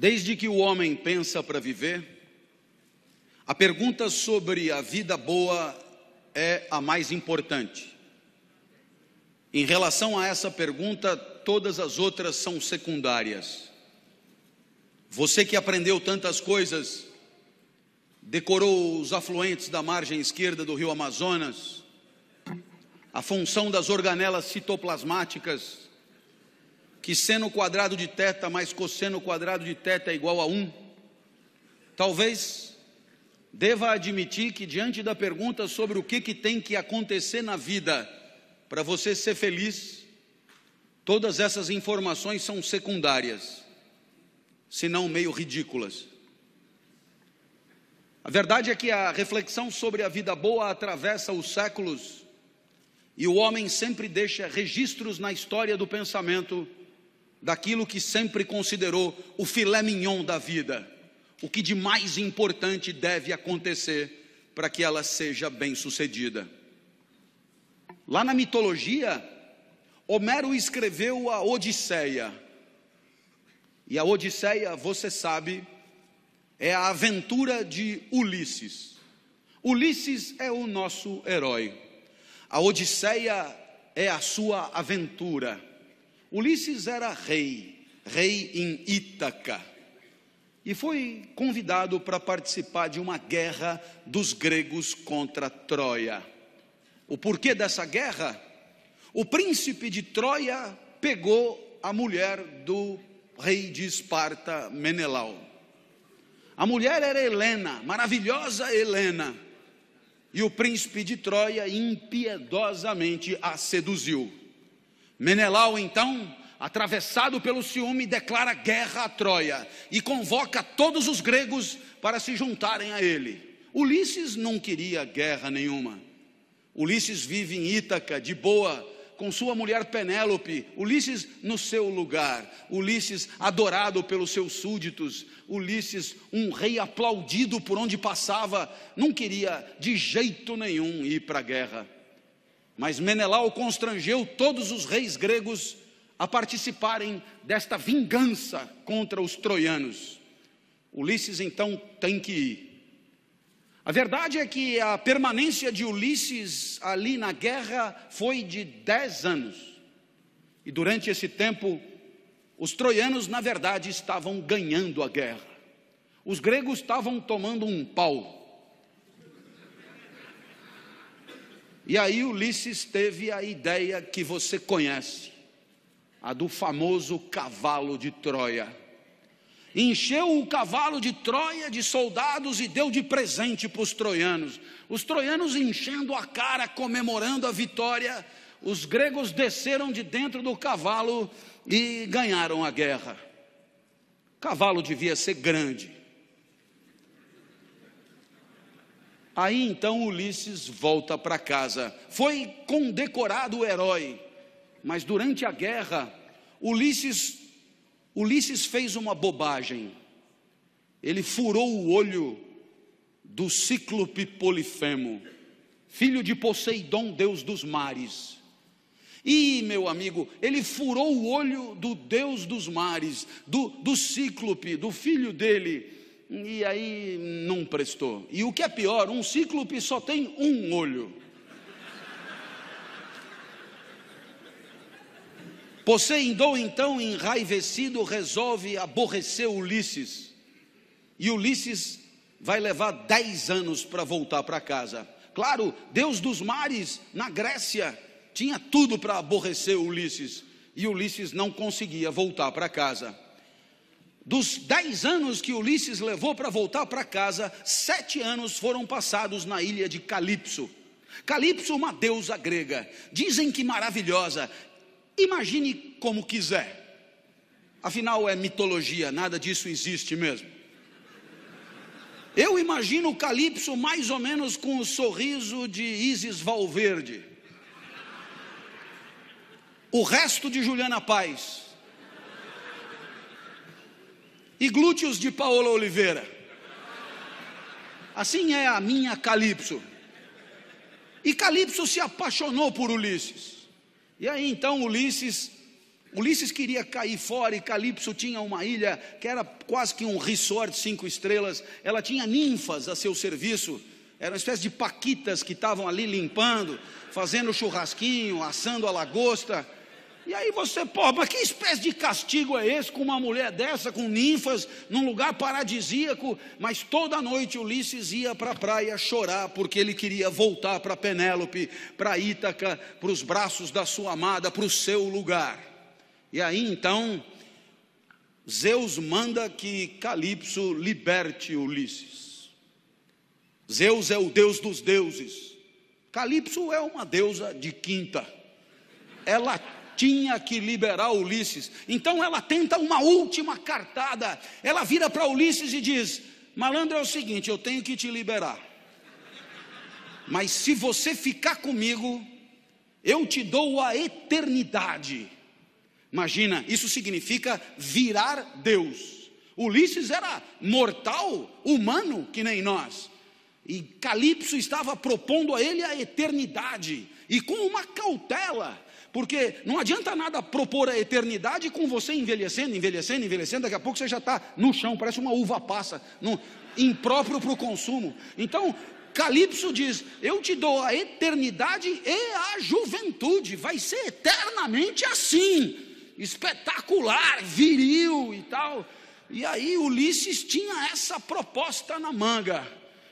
Desde que o homem pensa para viver, a pergunta sobre a vida boa é a mais importante. Em relação a essa pergunta, todas as outras são secundárias. Você que aprendeu tantas coisas, decorou os afluentes da margem esquerda do rio Amazonas, a função das organelas citoplasmáticas, que seno quadrado de teta mais cosseno quadrado de teta é igual a 1, talvez deva admitir que, diante da pergunta sobre o que, que tem que acontecer na vida para você ser feliz, todas essas informações são secundárias, se não meio ridículas. A verdade é que a reflexão sobre a vida boa atravessa os séculos e o homem sempre deixa registros na história do pensamento daquilo que sempre considerou o filé mignon da vida, o que de mais importante deve acontecer para que ela seja bem-sucedida. Lá na mitologia, Homero escreveu a Odisseia. E a Odisseia, você sabe, é a aventura de Ulisses. Ulisses é o nosso herói. A Odisseia é a sua aventura Ulisses era rei, rei em Ítaca, e foi convidado para participar de uma guerra dos gregos contra Troia. O porquê dessa guerra? O príncipe de Troia pegou a mulher do rei de Esparta, Menelau. A mulher era Helena, maravilhosa Helena. E o príncipe de Troia impiedosamente a seduziu. Menelau então, atravessado pelo ciúme, declara guerra a Troia e convoca todos os gregos para se juntarem a ele. Ulisses não queria guerra nenhuma. Ulisses vive em Ítaca, de boa, com sua mulher Penélope, Ulisses no seu lugar, Ulisses adorado pelos seus súditos, Ulisses, um rei aplaudido por onde passava, não queria de jeito nenhum ir para a guerra. Mas Menelau constrangeu todos os reis gregos a participarem desta vingança contra os troianos. Ulisses então tem que ir. A verdade é que a permanência de Ulisses ali na guerra foi de dez anos. E durante esse tempo, os troianos, na verdade, estavam ganhando a guerra. Os gregos estavam tomando um pau. E aí Ulisses teve a ideia que você conhece, a do famoso cavalo de Troia. Encheu o cavalo de Troia de soldados e deu de presente para os troianos. Os troianos enchendo a cara, comemorando a vitória, os gregos desceram de dentro do cavalo e ganharam a guerra. O cavalo devia ser grande, Aí então Ulisses volta para casa. Foi condecorado o herói, mas durante a guerra, Ulisses, Ulisses fez uma bobagem. Ele furou o olho do cíclope Polifemo, filho de Poseidon, deus dos mares. E, meu amigo, ele furou o olho do deus dos mares, do, do cíclope, do filho dele e aí não prestou. E o que é pior, um cíclope só tem um olho. Poseidon, então, enraivecido, resolve aborrecer Ulisses. E Ulisses vai levar dez anos para voltar para casa. Claro, Deus dos mares, na Grécia, tinha tudo para aborrecer Ulisses. E Ulisses não conseguia voltar para casa. Dos dez anos que Ulisses levou para voltar para casa, sete anos foram passados na ilha de Calipso. Calipso, uma deusa grega, dizem que maravilhosa. Imagine como quiser. Afinal, é mitologia, nada disso existe mesmo. Eu imagino Calipso mais ou menos com o sorriso de Isis Valverde. O resto de Juliana Paz e glúteos de Paola Oliveira. Assim é a minha Calypso. E Calypso se apaixonou por Ulisses. E aí então Ulisses Ulisses queria cair fora e Calipso tinha uma ilha que era quase que um resort cinco estrelas. Ela tinha ninfas a seu serviço, eram uma espécie de paquitas que estavam ali limpando, fazendo churrasquinho, assando a lagosta. E aí você, porra, mas que espécie de castigo é esse com uma mulher dessa, com ninfas, num lugar paradisíaco? Mas toda noite Ulisses ia para a praia chorar, porque ele queria voltar para Penélope, para Ítaca, para os braços da sua amada, para o seu lugar. E aí então, Zeus manda que Calipso liberte Ulisses. Zeus é o deus dos deuses. Calipso é uma deusa de quinta. Ela tinha que liberar Ulisses. Então ela tenta uma última cartada. Ela vira para Ulisses e diz: Malandro é o seguinte, eu tenho que te liberar. Mas se você ficar comigo, eu te dou a eternidade. Imagina, isso significa virar Deus. Ulisses era mortal, humano, que nem nós. E Calipso estava propondo a ele a eternidade, e com uma cautela, porque não adianta nada propor a eternidade com você envelhecendo, envelhecendo, envelhecendo, daqui a pouco você já está no chão, parece uma uva passa, no, impróprio para o consumo. Então, Calipso diz: Eu te dou a eternidade e a juventude, vai ser eternamente assim, espetacular, viril e tal. E aí Ulisses tinha essa proposta na manga,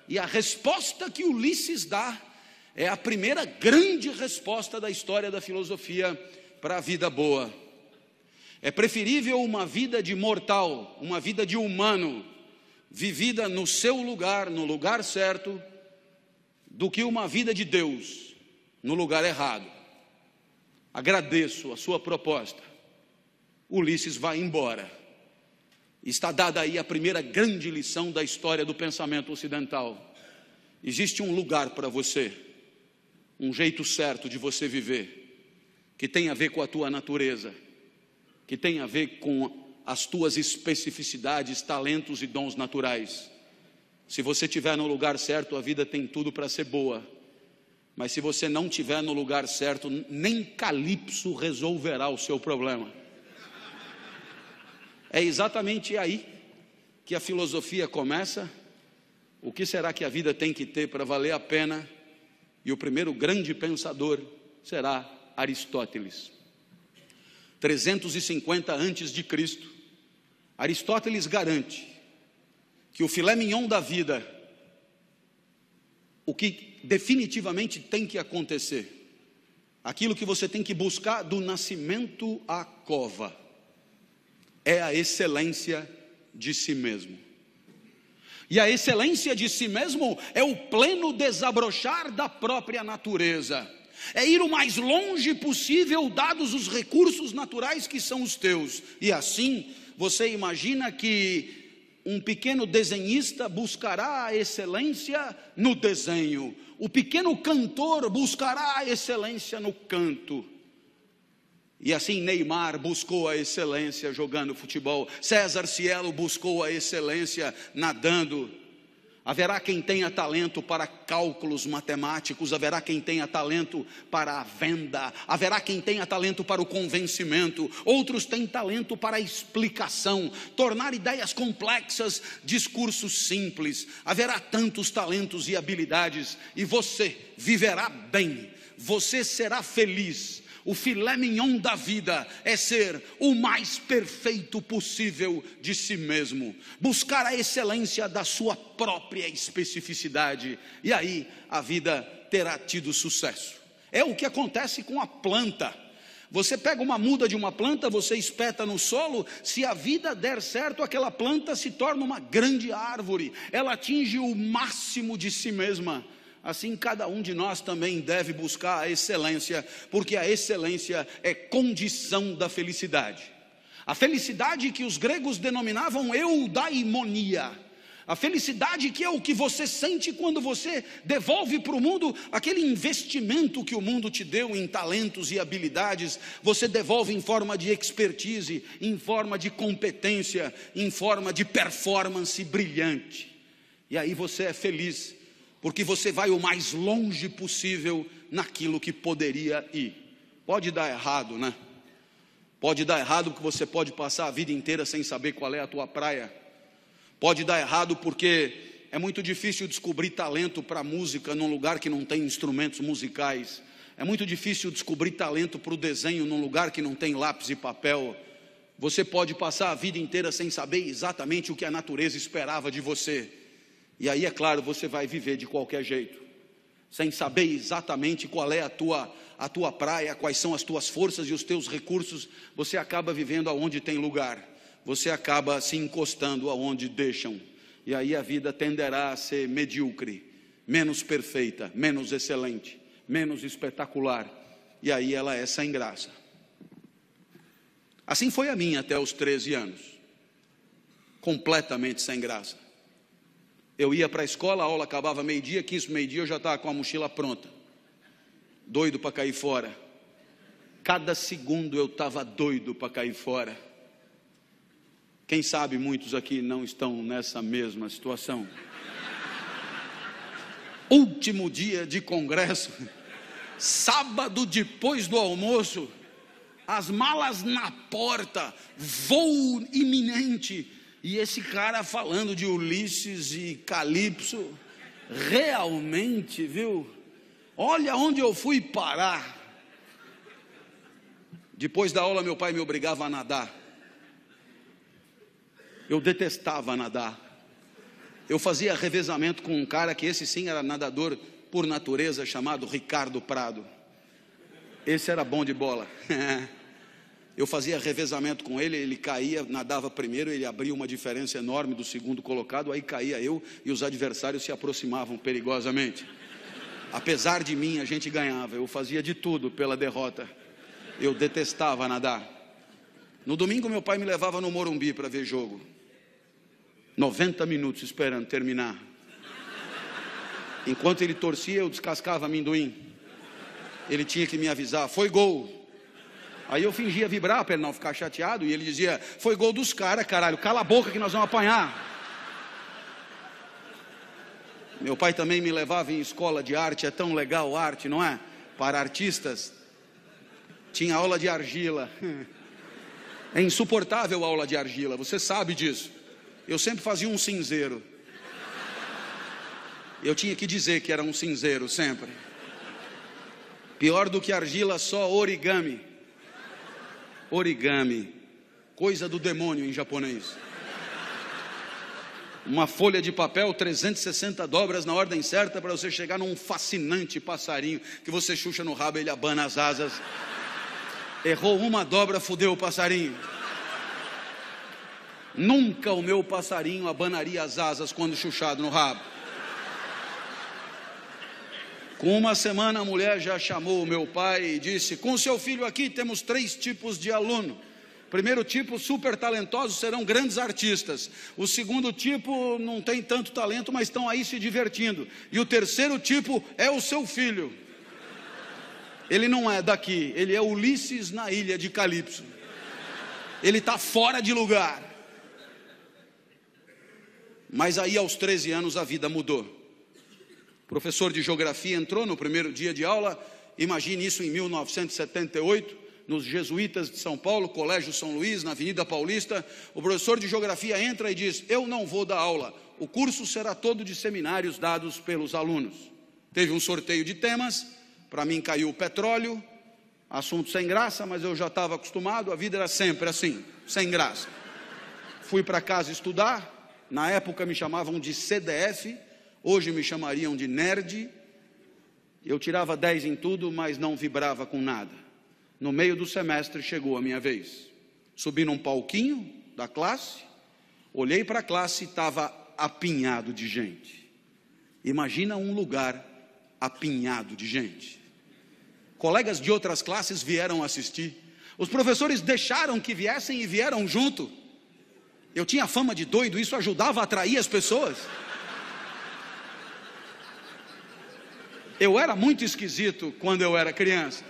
e a resposta que Ulisses dá é a primeira grande resposta da história da filosofia para a vida boa. É preferível uma vida de mortal, uma vida de humano, vivida no seu lugar, no lugar certo, do que uma vida de Deus, no lugar errado. Agradeço a sua proposta. Ulisses vai embora. Está dada aí a primeira grande lição da história do pensamento ocidental. Existe um lugar para você um jeito certo de você viver, que tem a ver com a tua natureza, que tem a ver com as tuas especificidades, talentos e dons naturais. Se você estiver no lugar certo, a vida tem tudo para ser boa. Mas se você não estiver no lugar certo, nem Calypso resolverá o seu problema. É exatamente aí que a filosofia começa. O que será que a vida tem que ter para valer a pena? E o primeiro grande pensador será Aristóteles. 350 antes de Cristo, Aristóteles garante que o filé mignon da vida, o que definitivamente tem que acontecer, aquilo que você tem que buscar do nascimento à cova, é a excelência de si mesmo. E a excelência de si mesmo é o pleno desabrochar da própria natureza. É ir o mais longe possível, dados os recursos naturais que são os teus. E assim, você imagina que um pequeno desenhista buscará a excelência no desenho, o pequeno cantor buscará a excelência no canto. E assim Neymar buscou a excelência jogando futebol, César Cielo buscou a excelência nadando. Haverá quem tenha talento para cálculos matemáticos, haverá quem tenha talento para a venda, haverá quem tenha talento para o convencimento, outros têm talento para a explicação, tornar ideias complexas, discursos simples. Haverá tantos talentos e habilidades, e você viverá bem, você será feliz o filé mignon da vida é ser o mais perfeito possível de si mesmo, buscar a excelência da sua própria especificidade, e aí a vida terá tido sucesso. É o que acontece com a planta. Você pega uma muda de uma planta, você espeta no solo, se a vida der certo, aquela planta se torna uma grande árvore, ela atinge o máximo de si mesma. Assim, cada um de nós também deve buscar a excelência, porque a excelência é condição da felicidade. A felicidade que os gregos denominavam eudaimonia. A felicidade que é o que você sente quando você devolve para o mundo aquele investimento que o mundo te deu em talentos e habilidades, você devolve em forma de expertise, em forma de competência, em forma de performance brilhante. E aí você é feliz porque você vai o mais longe possível naquilo que poderia ir. Pode dar errado, né? Pode dar errado porque você pode passar a vida inteira sem saber qual é a tua praia. Pode dar errado porque é muito difícil descobrir talento para música num lugar que não tem instrumentos musicais. É muito difícil descobrir talento para o desenho num lugar que não tem lápis e papel. Você pode passar a vida inteira sem saber exatamente o que a natureza esperava de você. E aí, é claro, você vai viver de qualquer jeito, sem saber exatamente qual é a tua, a tua praia, quais são as tuas forças e os teus recursos, você acaba vivendo aonde tem lugar, você acaba se encostando aonde deixam. E aí a vida tenderá a ser medíocre, menos perfeita, menos excelente, menos espetacular. E aí ela é sem graça. Assim foi a minha até os 13 anos. Completamente sem graça. Eu ia para a escola, a aula acabava meio-dia, 15 meio-dia eu já estava com a mochila pronta. Doido para cair fora. Cada segundo eu estava doido para cair fora. Quem sabe muitos aqui não estão nessa mesma situação. Último dia de congresso, sábado depois do almoço, as malas na porta, voo iminente e esse cara falando de Ulisses e Calipso, realmente, viu? Olha onde eu fui parar. Depois da aula, meu pai me obrigava a nadar. Eu detestava nadar. Eu fazia revezamento com um cara que esse sim era nadador por natureza, chamado Ricardo Prado. Esse era bom de bola. eu fazia revezamento com ele, ele caía, nadava primeiro, ele abria uma diferença enorme do segundo colocado, aí caía eu e os adversários se aproximavam perigosamente. Apesar de mim, a gente ganhava, eu fazia de tudo pela derrota. Eu detestava nadar. No domingo, meu pai me levava no Morumbi para ver jogo. 90 minutos esperando terminar. Enquanto ele torcia, eu descascava amendoim. Ele tinha que me avisar: foi gol, Aí eu fingia vibrar para ele não ficar chateado e ele dizia: Foi gol dos caras, caralho, cala a boca que nós vamos apanhar. Meu pai também me levava em escola de arte, é tão legal arte, não é? Para artistas. Tinha aula de argila. É insuportável a aula de argila, você sabe disso. Eu sempre fazia um cinzeiro. Eu tinha que dizer que era um cinzeiro sempre. Pior do que argila, só origami origami. Coisa do demônio em japonês. Uma folha de papel, 360 dobras na ordem certa para você chegar num fascinante passarinho que você chucha no rabo, e ele abana as asas. Errou uma dobra, fudeu o passarinho. Nunca o meu passarinho abanaria as asas quando chuchado no rabo. Com uma semana, a mulher já chamou o meu pai e disse: Com seu filho aqui temos três tipos de aluno. Primeiro tipo, super talentosos, serão grandes artistas. O segundo tipo, não tem tanto talento, mas estão aí se divertindo. E o terceiro tipo é o seu filho. Ele não é daqui, ele é Ulisses na ilha de Calipso. Ele está fora de lugar. Mas aí, aos 13 anos, a vida mudou professor de geografia entrou no primeiro dia de aula, imagine isso em 1978, nos Jesuítas de São Paulo, Colégio São Luís, na Avenida Paulista. O professor de geografia entra e diz: Eu não vou dar aula, o curso será todo de seminários dados pelos alunos. Teve um sorteio de temas, para mim caiu o petróleo, assunto sem graça, mas eu já estava acostumado, a vida era sempre assim, sem graça. Fui para casa estudar, na época me chamavam de CDF, Hoje me chamariam de nerd. Eu tirava 10 em tudo, mas não vibrava com nada. No meio do semestre chegou a minha vez. Subi num palquinho da classe, olhei para a classe e estava apinhado de gente. Imagina um lugar apinhado de gente. Colegas de outras classes vieram assistir. Os professores deixaram que viessem e vieram junto. Eu tinha fama de doido, isso ajudava a atrair as pessoas. Eu era muito esquisito quando eu era criança.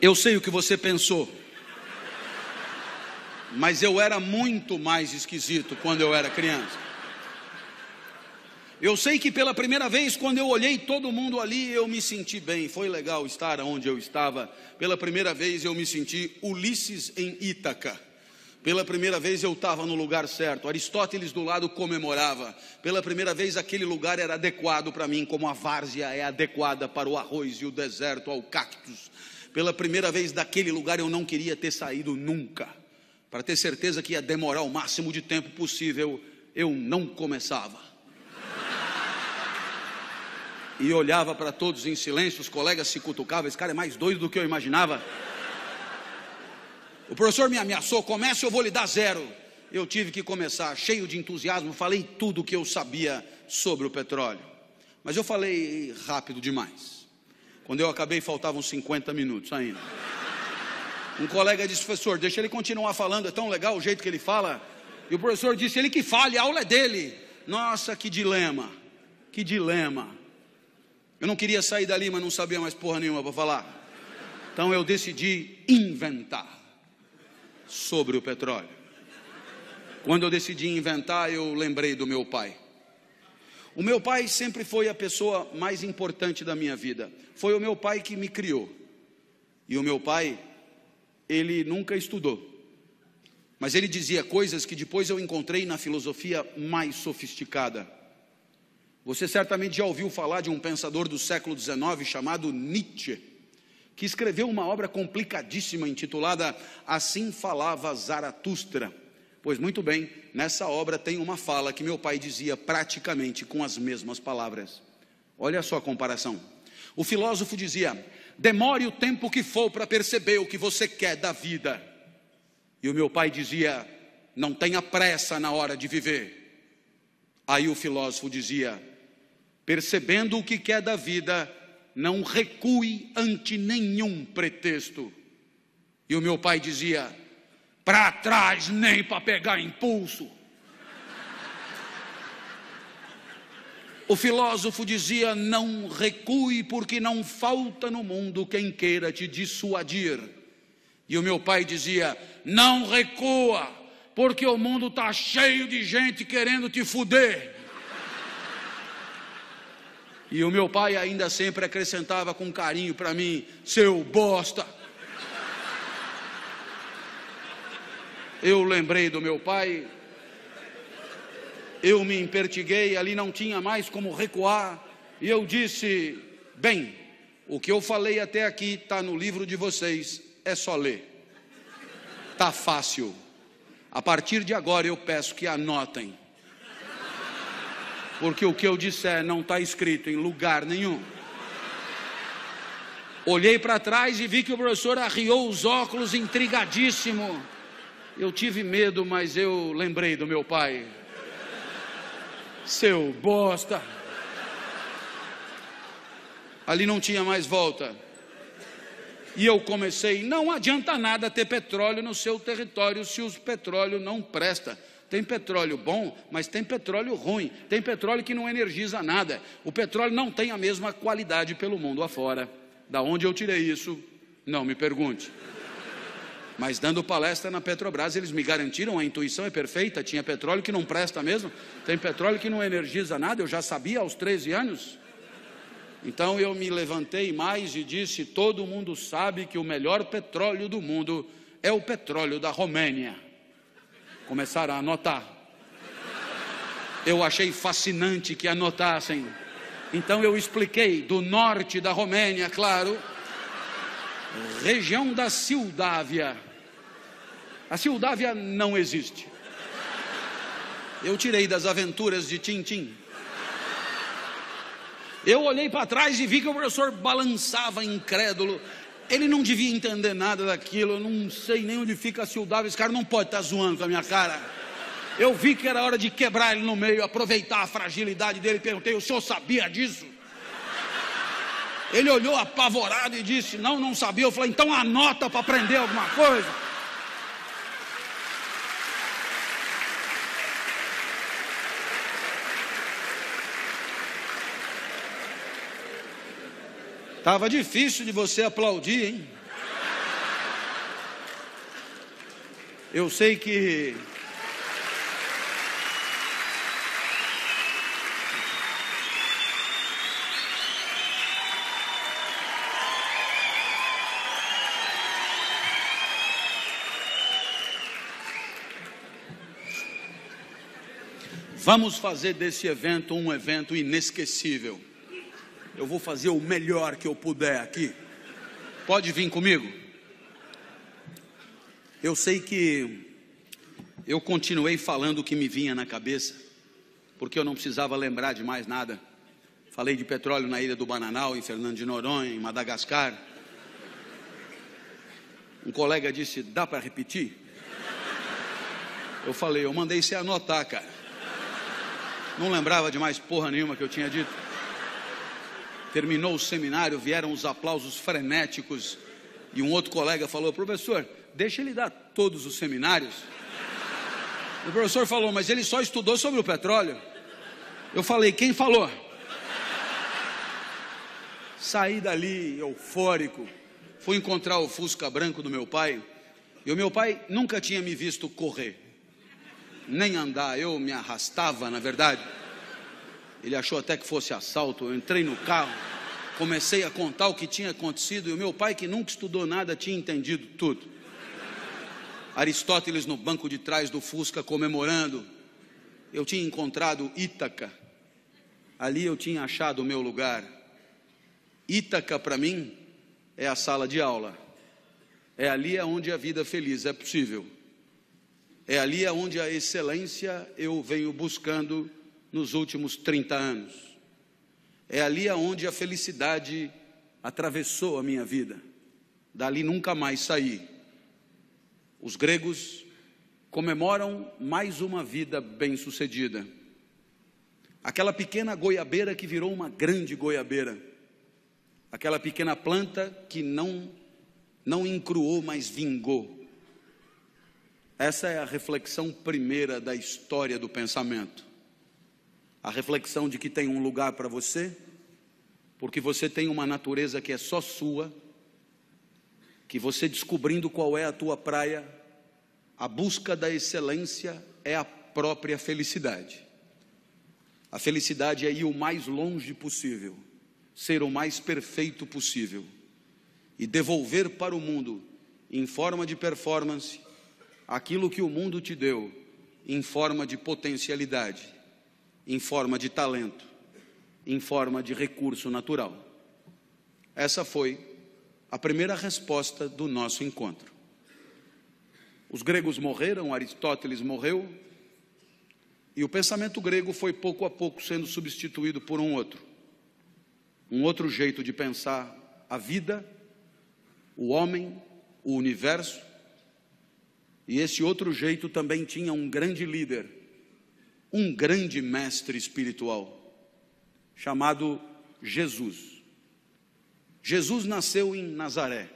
Eu sei o que você pensou. Mas eu era muito mais esquisito quando eu era criança. Eu sei que pela primeira vez, quando eu olhei todo mundo ali, eu me senti bem. Foi legal estar onde eu estava. Pela primeira vez, eu me senti Ulisses em Ítaca. Pela primeira vez eu estava no lugar certo. Aristóteles do lado comemorava. Pela primeira vez aquele lugar era adequado para mim, como a várzea é adequada para o arroz e o deserto ao cactus. Pela primeira vez daquele lugar eu não queria ter saído nunca. Para ter certeza que ia demorar o máximo de tempo possível, eu não começava e olhava para todos em silêncio, os colegas se cutucavam, esse cara é mais doido do que eu imaginava. O professor me ameaçou, comece eu vou lhe dar zero. Eu tive que começar, cheio de entusiasmo, falei tudo o que eu sabia sobre o petróleo. Mas eu falei rápido demais. Quando eu acabei, faltavam 50 minutos ainda. Um colega disse, professor, deixa ele continuar falando, é tão legal o jeito que ele fala. E o professor disse, ele que fale, a aula é dele. Nossa, que dilema, que dilema. Eu não queria sair dali, mas não sabia mais porra nenhuma para falar. Então eu decidi inventar sobre o petróleo. Quando eu decidi inventar, eu lembrei do meu pai. O meu pai sempre foi a pessoa mais importante da minha vida. Foi o meu pai que me criou. E o meu pai, ele nunca estudou. Mas ele dizia coisas que depois eu encontrei na filosofia mais sofisticada. Você certamente já ouviu falar de um pensador do século XIX chamado Nietzsche, que escreveu uma obra complicadíssima intitulada Assim Falava Zaratustra. Pois muito bem, nessa obra tem uma fala que meu pai dizia praticamente com as mesmas palavras. Olha só a comparação. O filósofo dizia: demore o tempo que for para perceber o que você quer da vida. E o meu pai dizia: não tenha pressa na hora de viver. Aí o filósofo dizia: percebendo o que quer da vida, não recue ante nenhum pretexto. E o meu pai dizia: para trás nem para pegar impulso. O filósofo dizia: não recue, porque não falta no mundo quem queira te dissuadir. E o meu pai dizia: não recua, porque o mundo está cheio de gente querendo te fuder. E o meu pai ainda sempre acrescentava com carinho para mim: seu bosta. Eu lembrei do meu pai, eu me impertiguei, ali não tinha mais como recuar, e eu disse: bem, o que eu falei até aqui está no livro de vocês, é só ler. Está fácil. A partir de agora eu peço que anotem porque o que eu disser não está escrito em lugar nenhum. Olhei para trás e vi que o professor arriou os óculos, intrigadíssimo. Eu tive medo, mas eu lembrei do meu pai. Seu bosta. Ali não tinha mais volta. E eu comecei, não adianta nada ter petróleo no seu território se o petróleo não presta. Tem petróleo bom, mas tem petróleo ruim. Tem petróleo que não energiza nada. O petróleo não tem a mesma qualidade pelo mundo afora. Da onde eu tirei isso? Não me pergunte. Mas dando palestra na Petrobras, eles me garantiram, a intuição é perfeita, tinha petróleo que não presta mesmo, tem petróleo que não energiza nada, eu já sabia aos 13 anos. Então eu me levantei mais e disse: todo mundo sabe que o melhor petróleo do mundo é o petróleo da Romênia começaram a anotar. Eu achei fascinante que anotassem. Então eu expliquei do norte da Romênia, claro, região da Sildávia. A Sildávia não existe. Eu tirei das aventuras de Tintim. Eu olhei para trás e vi que o professor balançava incrédulo ele não devia entender nada daquilo, eu não sei nem onde fica a Sildável, esse cara não pode estar tá zoando com a minha cara. Eu vi que era hora de quebrar ele no meio, aproveitar a fragilidade dele, perguntei, o senhor sabia disso? Ele olhou apavorado e disse, não, não sabia. Eu falei, então anota para aprender alguma coisa. Estava difícil de você aplaudir, hein? Eu sei que. Vamos fazer desse evento um evento inesquecível eu vou fazer o melhor que eu puder aqui. Pode vir comigo? Eu sei que eu continuei falando o que me vinha na cabeça, porque eu não precisava lembrar de mais nada. Falei de petróleo na ilha do Bananal, em Fernando de Noronha, em Madagascar. Um colega disse: dá para repetir? Eu falei: eu mandei você anotar, cara. Não lembrava de mais porra nenhuma que eu tinha dito. Terminou o seminário, vieram os aplausos frenéticos. E um outro colega falou: professor, deixa ele dar todos os seminários. O professor falou: mas ele só estudou sobre o petróleo. Eu falei: quem falou? Saí dali eufórico, fui encontrar o Fusca branco do meu pai. E o meu pai nunca tinha me visto correr, nem andar, eu me arrastava, na verdade. Ele achou até que fosse assalto. Eu entrei no carro, comecei a contar o que tinha acontecido e o meu pai, que nunca estudou nada, tinha entendido tudo. Aristóteles no banco de trás do Fusca comemorando. Eu tinha encontrado Ítaca. Ali eu tinha achado o meu lugar. Ítaca para mim é a sala de aula. É ali onde a vida feliz é possível. É ali onde a excelência eu venho buscando nos últimos 30 anos. É ali aonde a felicidade atravessou a minha vida. Dali nunca mais saí. Os gregos comemoram mais uma vida bem-sucedida. Aquela pequena goiabeira que virou uma grande goiabeira. Aquela pequena planta que não não encruou, mas vingou. Essa é a reflexão primeira da história do pensamento a reflexão de que tem um lugar para você, porque você tem uma natureza que é só sua, que você descobrindo qual é a tua praia, a busca da excelência é a própria felicidade. A felicidade é ir o mais longe possível, ser o mais perfeito possível e devolver para o mundo, em forma de performance, aquilo que o mundo te deu, em forma de potencialidade em forma de talento, em forma de recurso natural. Essa foi a primeira resposta do nosso encontro. Os gregos morreram, Aristóteles morreu, e o pensamento grego foi pouco a pouco sendo substituído por um outro. Um outro jeito de pensar a vida, o homem, o universo. E esse outro jeito também tinha um grande líder, um grande mestre espiritual chamado Jesus. Jesus nasceu em Nazaré,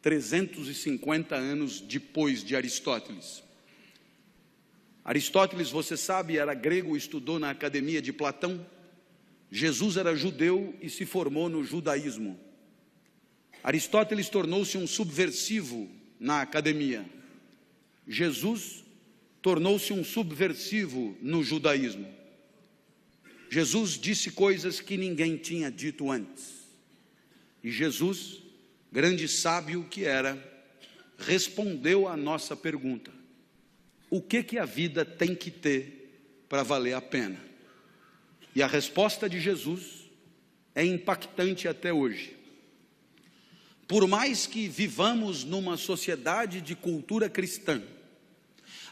350 anos depois de Aristóteles. Aristóteles, você sabe, era grego, estudou na academia de Platão. Jesus era judeu e se formou no judaísmo. Aristóteles tornou-se um subversivo na academia. Jesus tornou-se um subversivo no judaísmo. Jesus disse coisas que ninguém tinha dito antes. E Jesus, grande sábio que era, respondeu à nossa pergunta: o que que a vida tem que ter para valer a pena? E a resposta de Jesus é impactante até hoje. Por mais que vivamos numa sociedade de cultura cristã,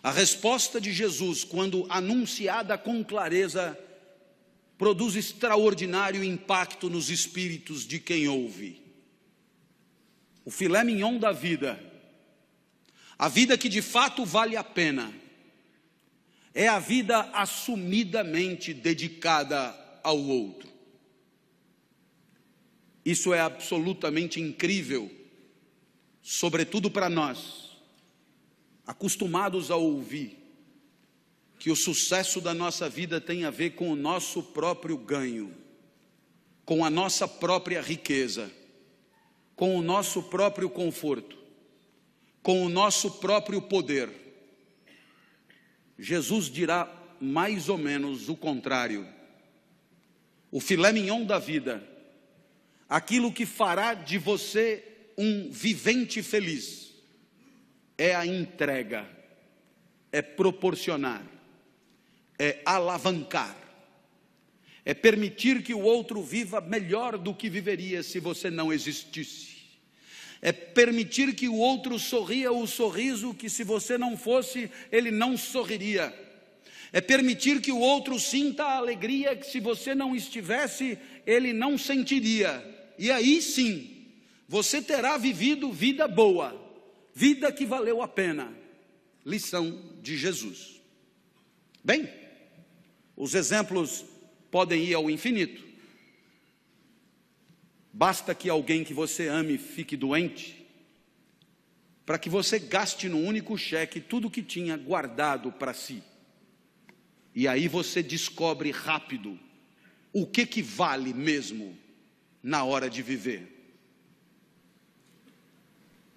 a resposta de Jesus, quando anunciada com clareza, produz extraordinário impacto nos espíritos de quem ouve. O filé mignon da vida, a vida que de fato vale a pena, é a vida assumidamente dedicada ao outro. Isso é absolutamente incrível, sobretudo para nós acostumados a ouvir que o sucesso da nossa vida tem a ver com o nosso próprio ganho, com a nossa própria riqueza, com o nosso próprio conforto, com o nosso próprio poder. Jesus dirá mais ou menos o contrário. O filé mignon da vida, aquilo que fará de você um vivente feliz é a entrega, é proporcionar, é alavancar, é permitir que o outro viva melhor do que viveria se você não existisse, é permitir que o outro sorria o sorriso que se você não fosse, ele não sorriria. É permitir que o outro sinta a alegria que se você não estivesse, ele não sentiria. E aí sim, você terá vivido vida boa Vida que valeu a pena. Lição de Jesus. Bem, os exemplos podem ir ao infinito. Basta que alguém que você ame fique doente, para que você gaste num único cheque tudo o que tinha guardado para si. E aí você descobre rápido o que que vale mesmo na hora de viver.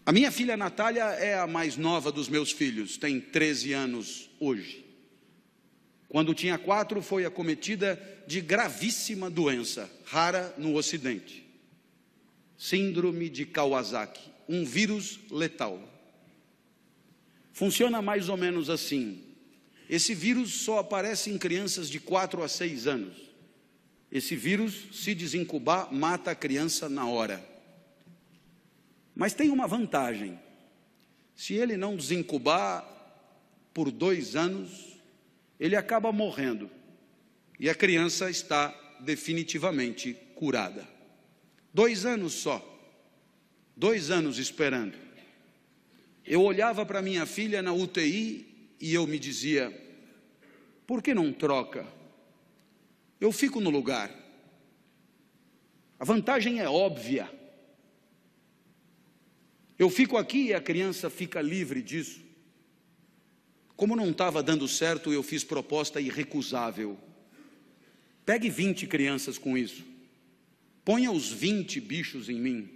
A minha filha Natália é a mais nova dos meus filhos, tem 13 anos hoje. Quando tinha quatro, foi acometida de gravíssima doença, rara no Ocidente. Síndrome de Kawasaki, um vírus letal. Funciona mais ou menos assim: esse vírus só aparece em crianças de 4 a 6 anos. Esse vírus, se desincubar, mata a criança na hora. Mas tem uma vantagem: se ele não desincubar por dois anos, ele acaba morrendo e a criança está definitivamente curada. Dois anos só, dois anos esperando. Eu olhava para minha filha na UTI e eu me dizia: por que não troca? Eu fico no lugar. A vantagem é óbvia. Eu fico aqui e a criança fica livre disso. Como não estava dando certo, eu fiz proposta irrecusável. Pegue 20 crianças com isso. Ponha os 20 bichos em mim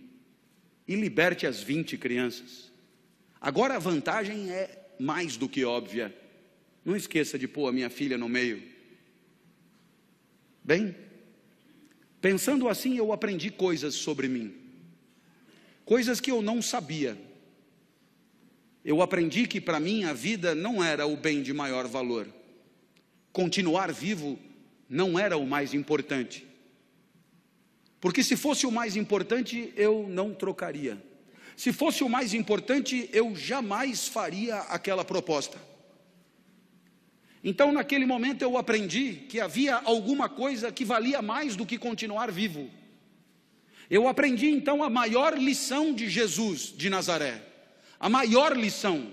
e liberte as 20 crianças. Agora a vantagem é mais do que óbvia. Não esqueça de pôr a minha filha no meio. Bem, pensando assim, eu aprendi coisas sobre mim coisas que eu não sabia. Eu aprendi que para mim a vida não era o bem de maior valor. Continuar vivo não era o mais importante. Porque se fosse o mais importante, eu não trocaria. Se fosse o mais importante, eu jamais faria aquela proposta. Então, naquele momento, eu aprendi que havia alguma coisa que valia mais do que continuar vivo. Eu aprendi então a maior lição de Jesus de Nazaré. A maior lição.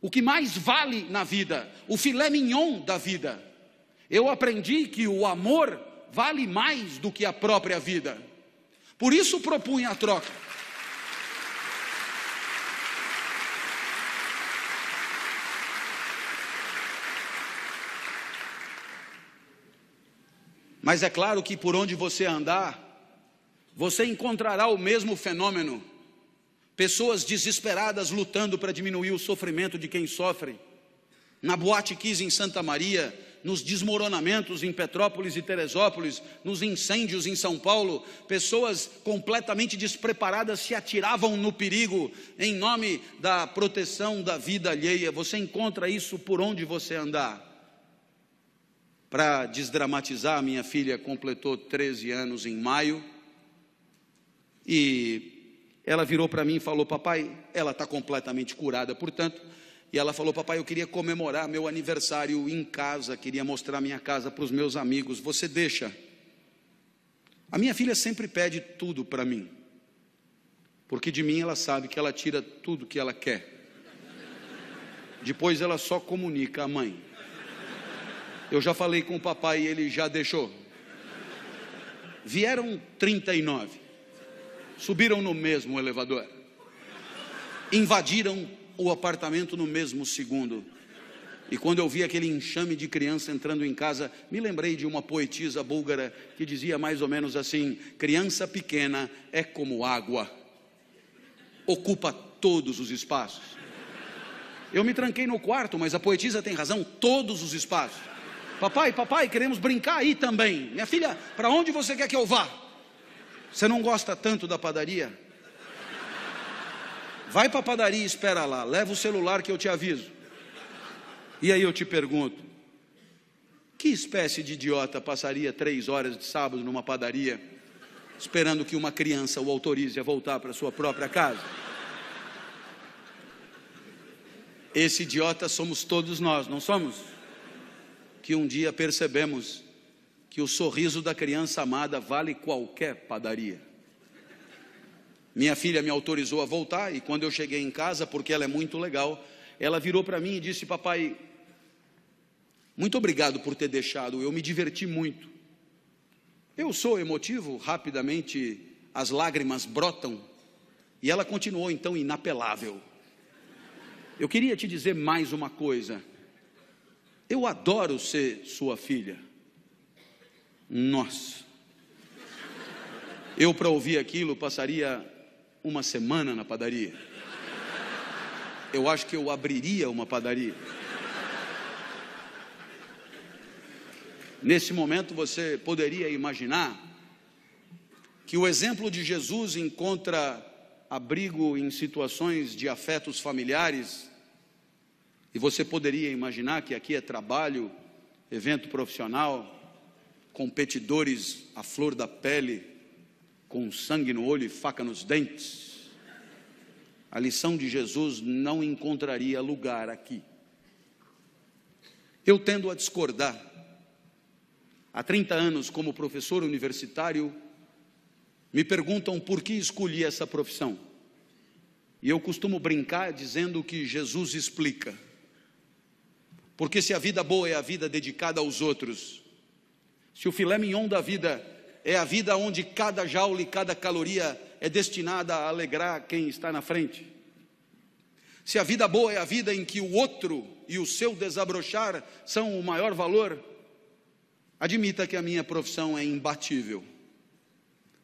O que mais vale na vida, o filé mignon da vida. Eu aprendi que o amor vale mais do que a própria vida. Por isso propunha a troca. Mas é claro que por onde você andar, você encontrará o mesmo fenômeno. Pessoas desesperadas lutando para diminuir o sofrimento de quem sofre. Na Boate Kiss em Santa Maria, nos desmoronamentos em Petrópolis e Teresópolis, nos incêndios em São Paulo, pessoas completamente despreparadas se atiravam no perigo em nome da proteção da vida alheia. Você encontra isso por onde você andar. Para desdramatizar, minha filha completou 13 anos em maio e ela virou para mim e falou: Papai, ela está completamente curada, portanto. E ela falou: Papai, eu queria comemorar meu aniversário em casa, queria mostrar minha casa para os meus amigos. Você deixa? A minha filha sempre pede tudo para mim, porque de mim ela sabe que ela tira tudo que ela quer. Depois ela só comunica à mãe. Eu já falei com o papai e ele já deixou. Vieram 39. Subiram no mesmo elevador. Invadiram o apartamento no mesmo segundo. E quando eu vi aquele enxame de criança entrando em casa, me lembrei de uma poetisa búlgara que dizia mais ou menos assim: criança pequena é como água, ocupa todos os espaços. Eu me tranquei no quarto, mas a poetisa tem razão, todos os espaços. Papai, papai, queremos brincar aí também. Minha filha, para onde você quer que eu vá? Você não gosta tanto da padaria? Vai para a padaria e espera lá, leva o celular que eu te aviso. E aí eu te pergunto: que espécie de idiota passaria três horas de sábado numa padaria, esperando que uma criança o autorize a voltar para sua própria casa? Esse idiota somos todos nós, não somos? Que um dia percebemos que o sorriso da criança amada vale qualquer padaria. Minha filha me autorizou a voltar e quando eu cheguei em casa, porque ela é muito legal, ela virou para mim e disse: Papai, muito obrigado por ter deixado, eu me diverti muito. Eu sou emotivo, rapidamente as lágrimas brotam e ela continuou então inapelável. Eu queria te dizer mais uma coisa. Eu adoro ser sua filha. Nossa. Eu, para ouvir aquilo, passaria uma semana na padaria. Eu acho que eu abriria uma padaria. Nesse momento você poderia imaginar que o exemplo de Jesus encontra abrigo em situações de afetos familiares, e você poderia imaginar que aqui é trabalho, evento profissional, competidores à flor da pele, com sangue no olho e faca nos dentes, a lição de Jesus não encontraria lugar aqui. Eu tendo a discordar. Há 30 anos, como professor universitário, me perguntam por que escolhi essa profissão. E eu costumo brincar dizendo que Jesus explica. Porque se a vida boa é a vida dedicada aos outros, se o filé mignon da vida é a vida onde cada jaula e cada caloria é destinada a alegrar quem está na frente. Se a vida boa é a vida em que o outro e o seu desabrochar são o maior valor, admita que a minha profissão é imbatível.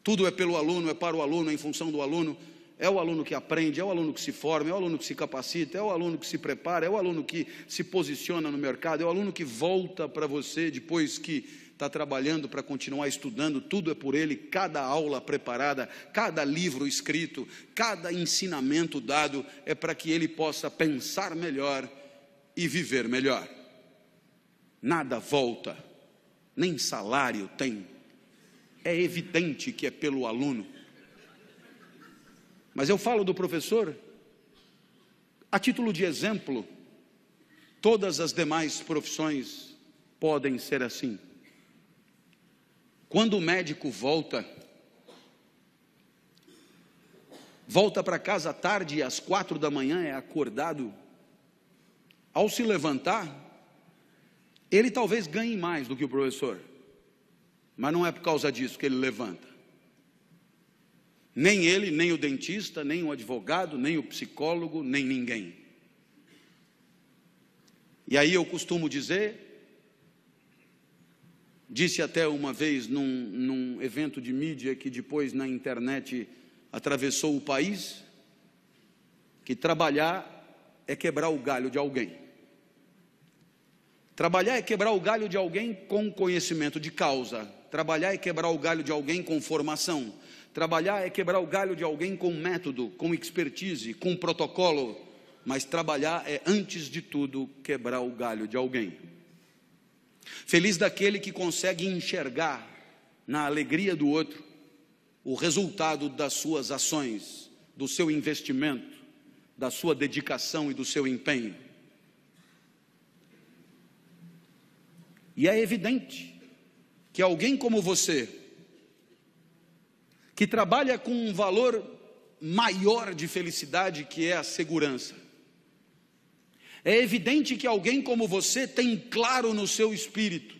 Tudo é pelo aluno, é para o aluno, é em função do aluno. É o aluno que aprende, é o aluno que se forma, é o aluno que se capacita, é o aluno que se prepara, é o aluno que se posiciona no mercado, é o aluno que volta para você depois que está trabalhando para continuar estudando, tudo é por ele, cada aula preparada, cada livro escrito, cada ensinamento dado é para que ele possa pensar melhor e viver melhor. Nada volta, nem salário tem. É evidente que é pelo aluno. Mas eu falo do professor a título de exemplo, todas as demais profissões podem ser assim. Quando o médico volta, volta para casa tarde, às quatro da manhã, é acordado. Ao se levantar, ele talvez ganhe mais do que o professor, mas não é por causa disso que ele levanta. Nem ele, nem o dentista, nem o advogado, nem o psicólogo, nem ninguém. E aí eu costumo dizer Disse até uma vez num, num evento de mídia que depois na internet atravessou o país, que trabalhar é quebrar o galho de alguém. Trabalhar é quebrar o galho de alguém com conhecimento de causa. Trabalhar é quebrar o galho de alguém com formação. Trabalhar é quebrar o galho de alguém com método, com expertise, com protocolo. Mas trabalhar é, antes de tudo, quebrar o galho de alguém. Feliz daquele que consegue enxergar na alegria do outro o resultado das suas ações, do seu investimento, da sua dedicação e do seu empenho. E é evidente que alguém como você, que trabalha com um valor maior de felicidade que é a segurança, é evidente que alguém como você tem claro no seu espírito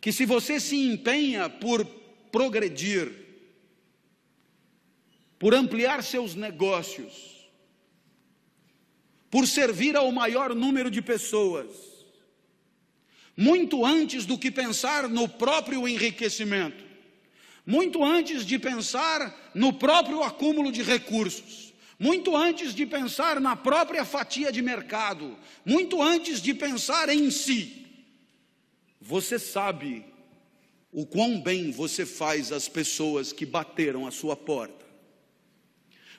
que se você se empenha por progredir, por ampliar seus negócios, por servir ao maior número de pessoas, muito antes do que pensar no próprio enriquecimento, muito antes de pensar no próprio acúmulo de recursos muito antes de pensar na própria fatia de mercado, muito antes de pensar em si. Você sabe o quão bem você faz às pessoas que bateram a sua porta.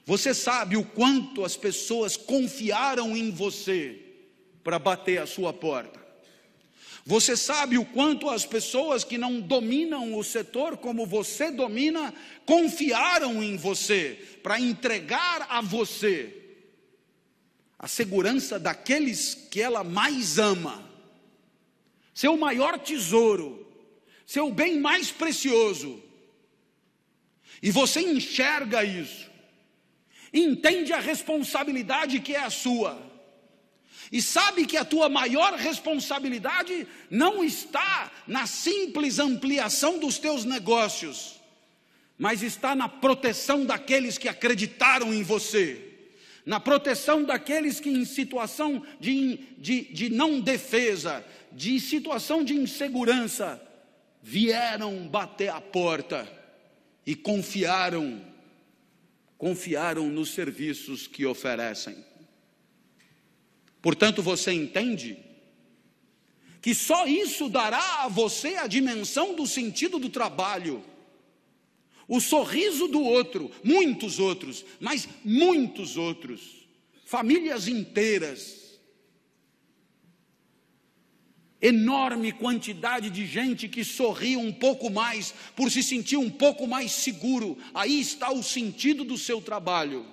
Você sabe o quanto as pessoas confiaram em você para bater a sua porta. Você sabe o quanto as pessoas que não dominam o setor como você domina confiaram em você para entregar a você a segurança daqueles que ela mais ama, seu maior tesouro, seu bem mais precioso. E você enxerga isso, entende a responsabilidade que é a sua e sabe que a tua maior responsabilidade não está na simples ampliação dos teus negócios, mas está na proteção daqueles que acreditaram em você, na proteção daqueles que, em situação de, de, de não defesa, de situação de insegurança, vieram bater a porta e confiaram, confiaram nos serviços que oferecem. Portanto, você entende que só isso dará a você a dimensão do sentido do trabalho, o sorriso do outro, muitos outros, mas muitos outros, famílias inteiras, enorme quantidade de gente que sorri um pouco mais por se sentir um pouco mais seguro, aí está o sentido do seu trabalho.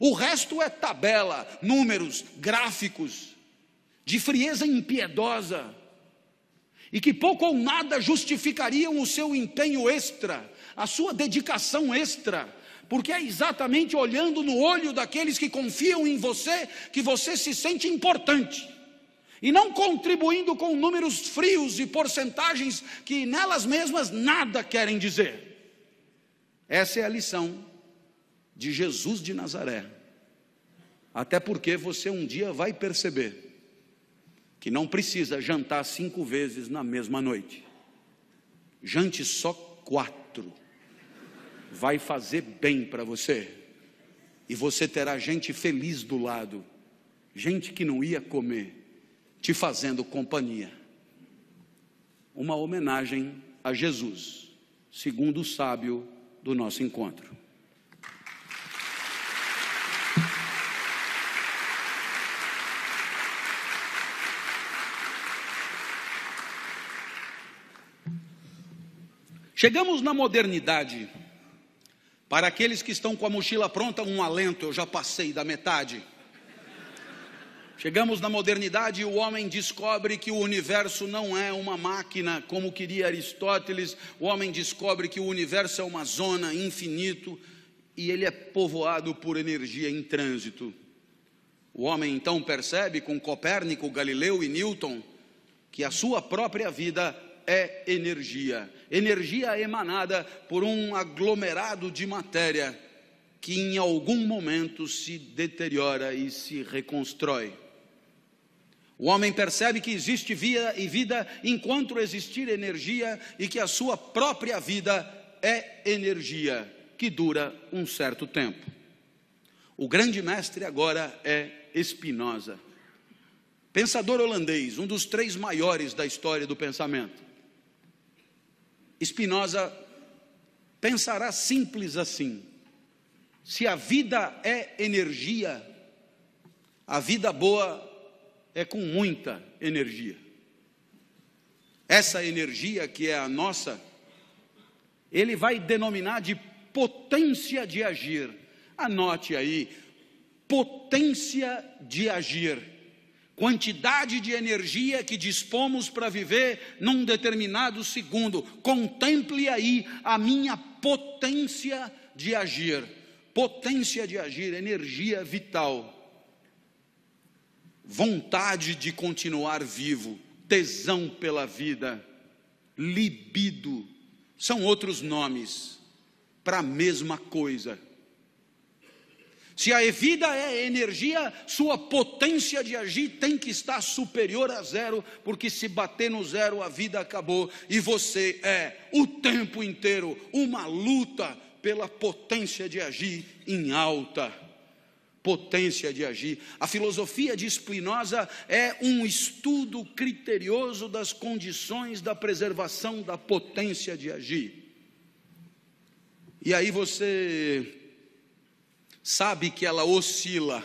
O resto é tabela, números, gráficos, de frieza impiedosa, e que pouco ou nada justificariam o seu empenho extra, a sua dedicação extra, porque é exatamente olhando no olho daqueles que confiam em você que você se sente importante. E não contribuindo com números frios e porcentagens que nelas mesmas nada querem dizer. Essa é a lição de Jesus de Nazaré. Até porque você um dia vai perceber que não precisa jantar cinco vezes na mesma noite. Jante só quatro. Vai fazer bem para você. E você terá gente feliz do lado, gente que não ia comer, te fazendo companhia. Uma homenagem a Jesus, segundo o sábio do nosso encontro. Chegamos na modernidade. Para aqueles que estão com a mochila pronta, um alento, eu já passei da metade. Chegamos na modernidade e o homem descobre que o universo não é uma máquina, como queria Aristóteles. O homem descobre que o universo é uma zona infinito e ele é povoado por energia em trânsito. O homem então percebe com Copérnico, Galileu e Newton que a sua própria vida é energia. Energia é emanada por um aglomerado de matéria que em algum momento se deteriora e se reconstrói. O homem percebe que existe via e vida enquanto existir energia e que a sua própria vida é energia que dura um certo tempo. O grande mestre agora é Spinoza, pensador holandês, um dos três maiores da história do pensamento. Spinoza pensará simples assim: se a vida é energia, a vida boa é com muita energia. Essa energia que é a nossa, ele vai denominar de potência de agir. Anote aí, potência de agir quantidade de energia que dispomos para viver num determinado segundo. Contemple aí a minha potência de agir, potência de agir, energia vital, vontade de continuar vivo, tesão pela vida, libido, são outros nomes para a mesma coisa. Se a vida é energia, sua potência de agir tem que estar superior a zero, porque se bater no zero, a vida acabou. E você é o tempo inteiro uma luta pela potência de agir em alta. Potência de agir. A filosofia de Spinoza é um estudo criterioso das condições da preservação da potência de agir. E aí você sabe que ela oscila.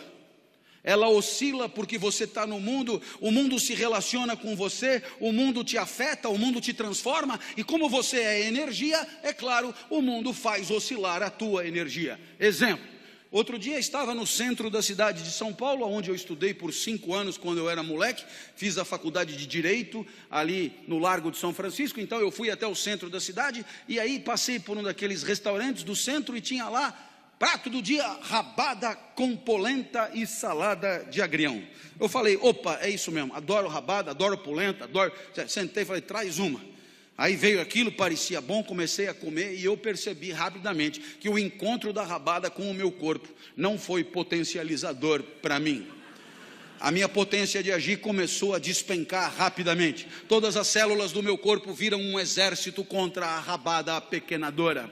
Ela oscila porque você está no mundo, o mundo se relaciona com você, o mundo te afeta, o mundo te transforma, e como você é energia, é claro, o mundo faz oscilar a tua energia. Exemplo: Outro dia estava no centro da cidade de São Paulo, onde eu estudei por cinco anos quando eu era moleque, fiz a faculdade de Direito ali no Largo de São Francisco, então eu fui até o centro da cidade e aí passei por um daqueles restaurantes do centro e tinha lá Prato do dia, rabada com polenta e salada de agrião. Eu falei, opa, é isso mesmo, adoro rabada, adoro polenta, adoro. Sentei e falei, traz uma. Aí veio aquilo, parecia bom, comecei a comer e eu percebi rapidamente que o encontro da rabada com o meu corpo não foi potencializador para mim. A minha potência de agir começou a despencar rapidamente. Todas as células do meu corpo viram um exército contra a rabada pequenadora.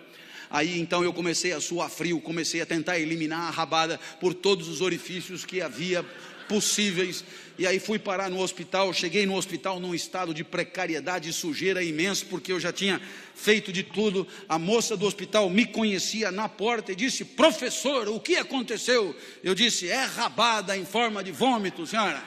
Aí então eu comecei a suar frio, comecei a tentar eliminar a rabada por todos os orifícios que havia possíveis. E aí fui parar no hospital, cheguei no hospital num estado de precariedade e sujeira imenso, porque eu já tinha feito de tudo. A moça do hospital me conhecia na porta e disse: "Professor, o que aconteceu?" Eu disse: "É rabada em forma de vômito, senhora."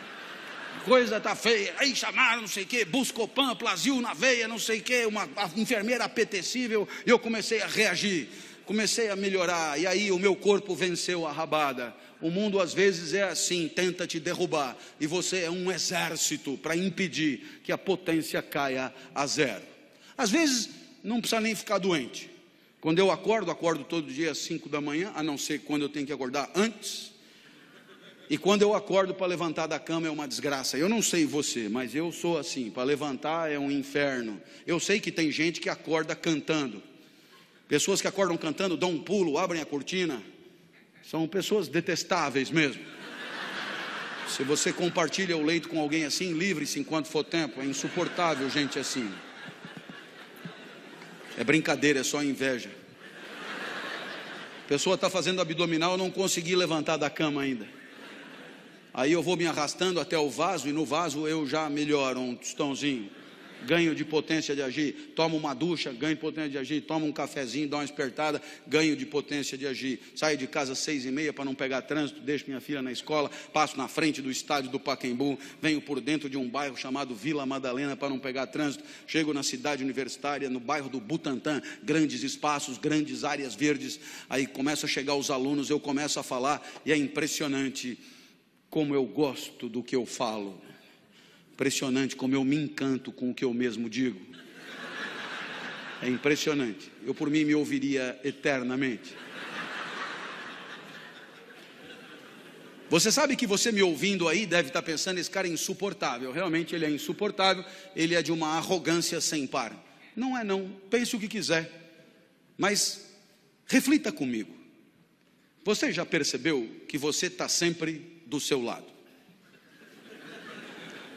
coisa tá feia. Aí chamaram, não sei o quê, Buscopan, Plasil na veia, não sei o quê, uma enfermeira apetecível, e eu comecei a reagir, comecei a melhorar, e aí o meu corpo venceu a rabada. O mundo às vezes é assim, tenta te derrubar, e você é um exército para impedir que a potência caia a zero. Às vezes não precisa nem ficar doente. Quando eu acordo, acordo todo dia às 5 da manhã, a não ser quando eu tenho que acordar antes. E quando eu acordo para levantar da cama é uma desgraça. Eu não sei você, mas eu sou assim. Para levantar é um inferno. Eu sei que tem gente que acorda cantando. Pessoas que acordam cantando, dão um pulo, abrem a cortina. São pessoas detestáveis mesmo. Se você compartilha o leito com alguém assim, livre-se enquanto for tempo. É insuportável gente assim. É brincadeira, é só inveja. A pessoa está fazendo abdominal, não consegui levantar da cama ainda. Aí eu vou me arrastando até o vaso e no vaso eu já melhoro um tostãozinho. Ganho de potência de agir, tomo uma ducha, ganho de potência de agir, tomo um cafezinho, dá uma espertada, ganho de potência de agir. Saio de casa às seis e meia para não pegar trânsito, deixo minha filha na escola, passo na frente do estádio do Paquembu, venho por dentro de um bairro chamado Vila Madalena para não pegar trânsito, chego na cidade universitária, no bairro do Butantã, grandes espaços, grandes áreas verdes. Aí começa a chegar os alunos, eu começo a falar e é impressionante como eu gosto do que eu falo. Impressionante como eu me encanto com o que eu mesmo digo. É impressionante. Eu por mim me ouviria eternamente. Você sabe que você me ouvindo aí deve estar pensando, esse cara é insuportável. Realmente ele é insuportável, ele é de uma arrogância sem par. Não é não, pense o que quiser. Mas reflita comigo. Você já percebeu que você está sempre do seu lado.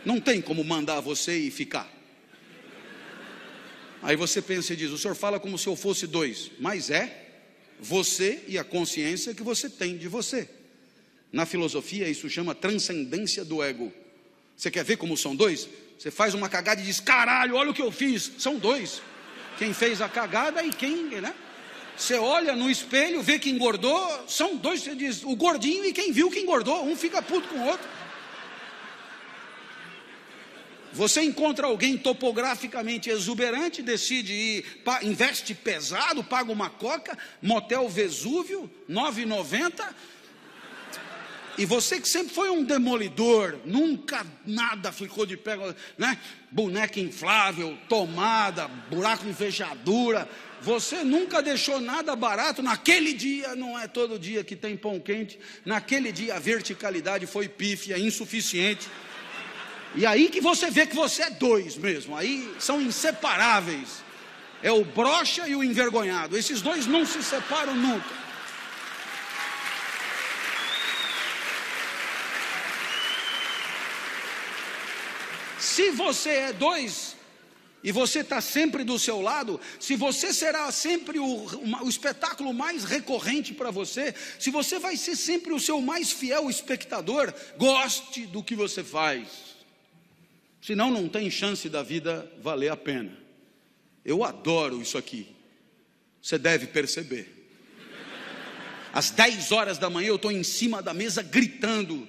Não tem como mandar você e ficar. Aí você pensa e diz: o senhor fala como se eu fosse dois, mas é você e a consciência que você tem de você. Na filosofia, isso chama transcendência do ego. Você quer ver como são dois? Você faz uma cagada e diz: caralho, olha o que eu fiz. São dois. Quem fez a cagada e quem, né? Você olha no espelho, vê que engordou, são dois, você diz, o gordinho e quem viu que engordou, um fica puto com o outro. Você encontra alguém topograficamente exuberante, decide ir, investe pesado, paga uma coca, motel Vesúvio, 9,90. E você que sempre foi um demolidor, nunca nada ficou de pé, né? Boneca inflável, tomada, buraco em fechadura, você nunca deixou nada barato. Naquele dia, não é todo dia que tem pão quente. Naquele dia, a verticalidade foi pífia, insuficiente. E aí que você vê que você é dois mesmo. Aí são inseparáveis. É o brocha e o envergonhado. Esses dois não se separam nunca. Se você é dois, e você está sempre do seu lado, se você será sempre o, o espetáculo mais recorrente para você, se você vai ser sempre o seu mais fiel espectador, goste do que você faz. Senão não tem chance da vida valer a pena. Eu adoro isso aqui. Você deve perceber. Às 10 horas da manhã eu estou em cima da mesa gritando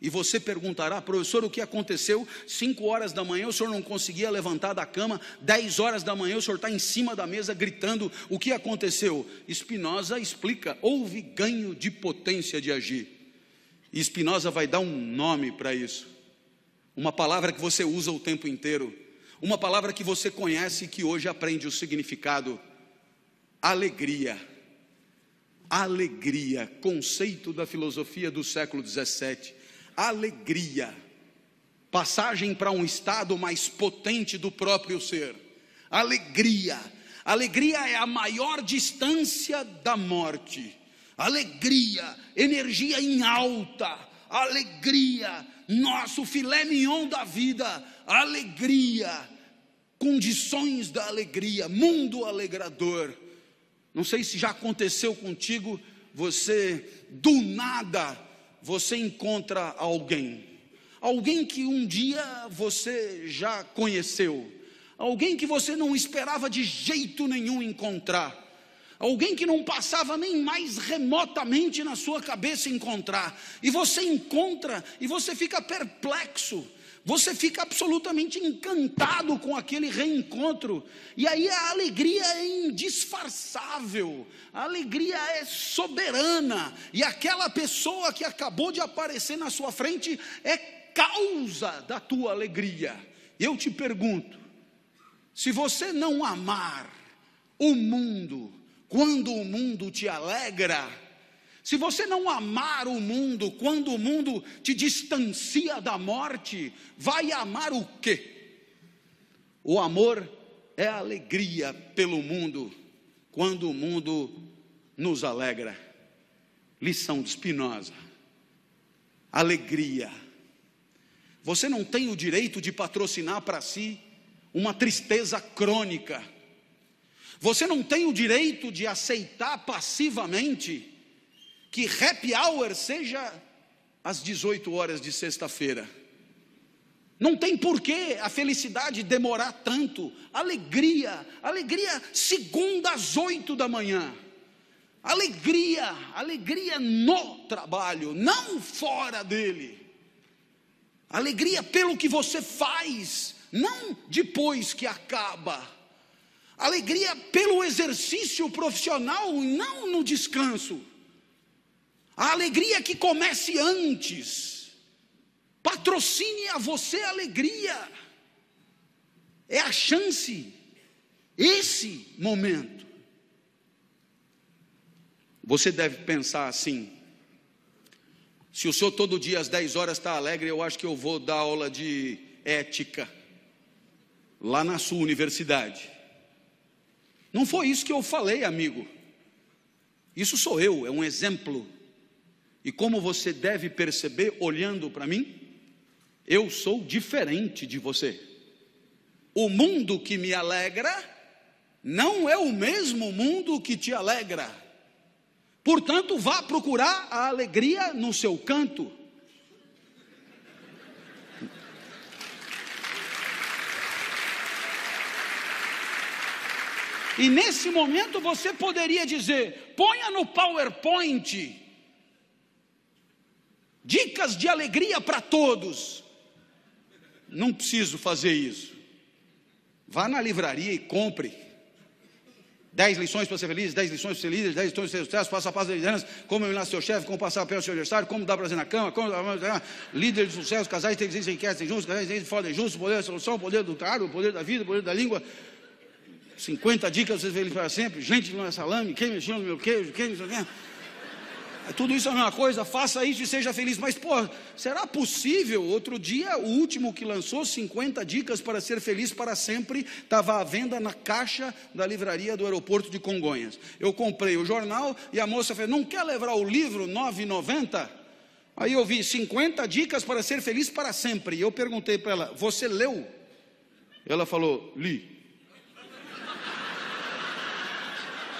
e você perguntará, professor, o que aconteceu? Cinco horas da manhã o senhor não conseguia levantar da cama, Dez horas da manhã o senhor está em cima da mesa gritando: o que aconteceu? Spinoza explica: houve ganho de potência de agir. E Spinoza vai dar um nome para isso, uma palavra que você usa o tempo inteiro, uma palavra que você conhece e que hoje aprende o significado: alegria. Alegria, conceito da filosofia do século 17 alegria, passagem para um estado mais potente do próprio ser. Alegria. Alegria é a maior distância da morte. Alegria, energia em alta, alegria, nosso filé mignon da vida, alegria, condições da alegria, mundo alegrador. Não sei se já aconteceu contigo, você do nada você encontra alguém, alguém que um dia você já conheceu, alguém que você não esperava de jeito nenhum encontrar alguém que não passava nem mais remotamente na sua cabeça encontrar, e você encontra e você fica perplexo, você fica absolutamente encantado com aquele reencontro, e aí a alegria é indisfarçável, a alegria é soberana, e aquela pessoa que acabou de aparecer na sua frente é causa da tua alegria. Eu te pergunto, se você não amar o mundo, quando o mundo te alegra, se você não amar o mundo, quando o mundo te distancia da morte, vai amar o quê? O amor é a alegria pelo mundo, quando o mundo nos alegra. Lição de Spinoza: alegria. Você não tem o direito de patrocinar para si uma tristeza crônica você não tem o direito de aceitar passivamente que happy hour seja às 18 horas de sexta-feira. Não tem porquê a felicidade demorar tanto. Alegria, alegria segunda às 8 da manhã. Alegria, alegria no trabalho, não fora dele. Alegria pelo que você faz, não depois que acaba. Alegria pelo exercício profissional, não no descanso. A alegria que comece antes. Patrocine a você a alegria. É a chance, esse momento. Você deve pensar assim: se o senhor todo dia às 10 horas está alegre, eu acho que eu vou dar aula de ética lá na sua universidade. Não foi isso que eu falei, amigo. Isso sou eu, é um exemplo. E como você deve perceber olhando para mim, eu sou diferente de você. O mundo que me alegra não é o mesmo mundo que te alegra. Portanto, vá procurar a alegria no seu canto. E nesse momento você poderia dizer: ponha no PowerPoint dicas de alegria para todos. Não preciso fazer isso. Vá na livraria e compre. 10 lições para ser feliz, 10 lições para ser líder, 10 lições para ser sucesso, passo a passo da liderança, como eliminar seu chefe, como passar a pé ao seu adversário, como dar prazer na cama, como dar líder de sucesso, casais inteligentes enriquecem juntos, casais fora fodem juntos, poder da solução, poder do cargo, poder da vida, poder da língua, 50 dicas vocês feliz para sempre, gente não é salame, quem mexeu no meu queijo, quem não sei o é, Tudo isso é a mesma coisa, faça isso e seja feliz. Mas, pô, será possível? Outro dia, o último que lançou 50 dicas para ser feliz para sempre estava à venda na caixa da livraria do aeroporto de Congonhas. Eu comprei o jornal e a moça falou: não quer levar o livro 9,90? Aí eu vi 50 dicas para ser feliz para sempre. E eu perguntei para ela: você leu? Ela falou: li.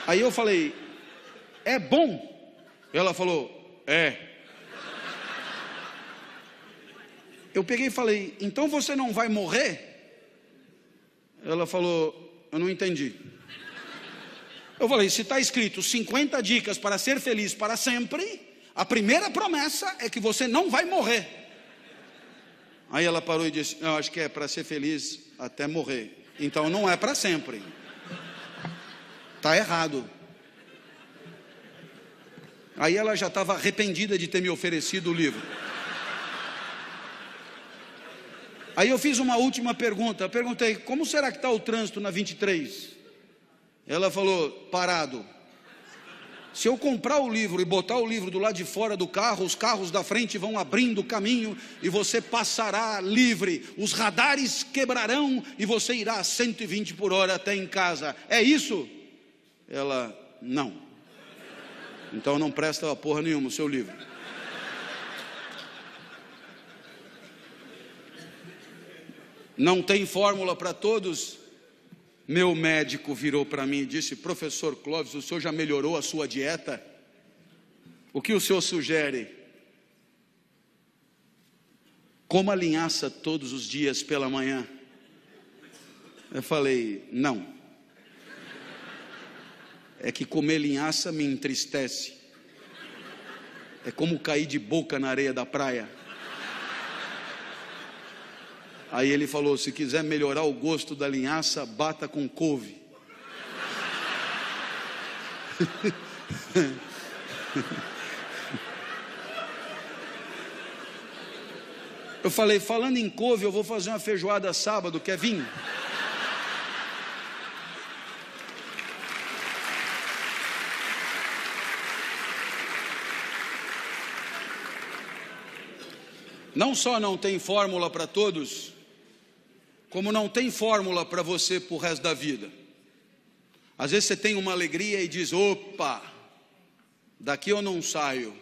Aí eu falei, é bom? Ela falou, é. Eu peguei e falei, então você não vai morrer? Ela falou, eu não entendi. Eu falei, se está escrito 50 dicas para ser feliz para sempre, a primeira promessa é que você não vai morrer. Aí ela parou e disse, eu acho que é para ser feliz até morrer. Então não é para sempre. Está errado. Aí ela já estava arrependida de ter me oferecido o livro. Aí eu fiz uma última pergunta. Eu perguntei: como será que está o trânsito na 23? Ela falou: parado. Se eu comprar o livro e botar o livro do lado de fora do carro, os carros da frente vão abrindo o caminho e você passará livre. Os radares quebrarão e você irá a 120 por hora até em casa. É isso? Ela, não. Então não presta porra nenhuma o seu livro. Não tem fórmula para todos? Meu médico virou para mim e disse: Professor Clóvis, o senhor já melhorou a sua dieta? O que o senhor sugere? Coma linhaça todos os dias pela manhã. Eu falei: Não é que comer linhaça me entristece. É como cair de boca na areia da praia. Aí ele falou: se quiser melhorar o gosto da linhaça, bata com couve. Eu falei: falando em couve, eu vou fazer uma feijoada sábado, quer vir? Não só não tem fórmula para todos, como não tem fórmula para você para o resto da vida. Às vezes você tem uma alegria e diz: opa, daqui eu não saio.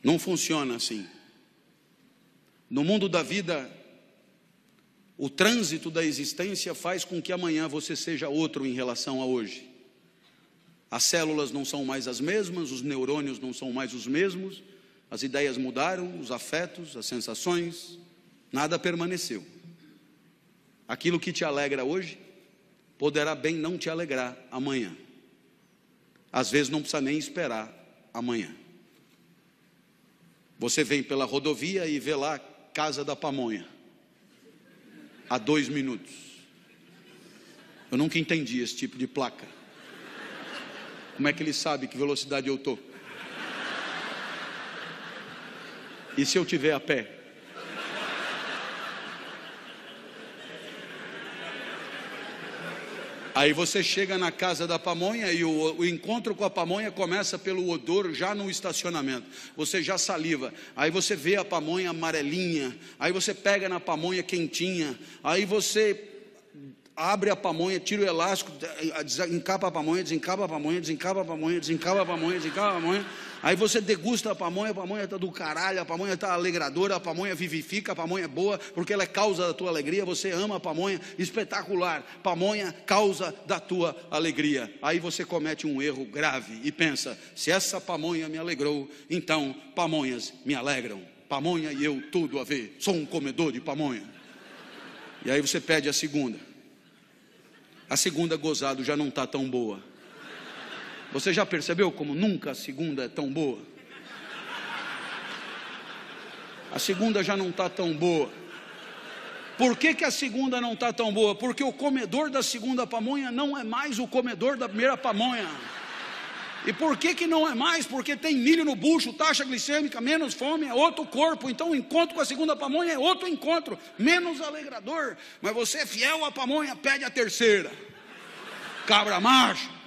Não funciona assim. No mundo da vida, o trânsito da existência faz com que amanhã você seja outro em relação a hoje. As células não são mais as mesmas, os neurônios não são mais os mesmos, as ideias mudaram, os afetos, as sensações, nada permaneceu. Aquilo que te alegra hoje poderá bem não te alegrar amanhã. Às vezes não precisa nem esperar amanhã. Você vem pela rodovia e vê lá Casa da Pamonha, há dois minutos. Eu nunca entendi esse tipo de placa. Como é que ele sabe que velocidade eu estou? E se eu tiver a pé? Aí você chega na casa da pamonha e o, o, encontro com a pamonha começa pelo odor já no estacionamento. Você já saliva. Aí você vê a pamonha amarelinha. Aí você pega na pamonha quentinha. Aí você abre a pamonha, tira o elástico, eh, eh, encapa a pamonha, desencapa a pamonha, desencapa a pamonha, desencapa a pamonha, desencapa a pamonha. Desencapa a pamonha Aí você degusta a pamonha, a pamonha está do caralho, a pamonha está alegradora, a pamonha vivifica, a pamonha é boa, porque ela é causa da tua alegria, você ama a pamonha, espetacular, pamonha causa da tua alegria. Aí você comete um erro grave e pensa: se essa pamonha me alegrou, então pamonhas me alegram. Pamonha e eu tudo a ver, sou um comedor de pamonha. E aí você pede a segunda. A segunda gozado já não está tão boa. Você já percebeu como nunca a segunda é tão boa? A segunda já não está tão boa. Por que, que a segunda não está tão boa? Porque o comedor da segunda pamonha não é mais o comedor da primeira pamonha. E por que, que não é mais? Porque tem milho no bucho, taxa glicêmica, menos fome, é outro corpo. Então o encontro com a segunda pamonha é outro encontro, menos alegrador. Mas você é fiel à pamonha, pede a terceira. Cabra macho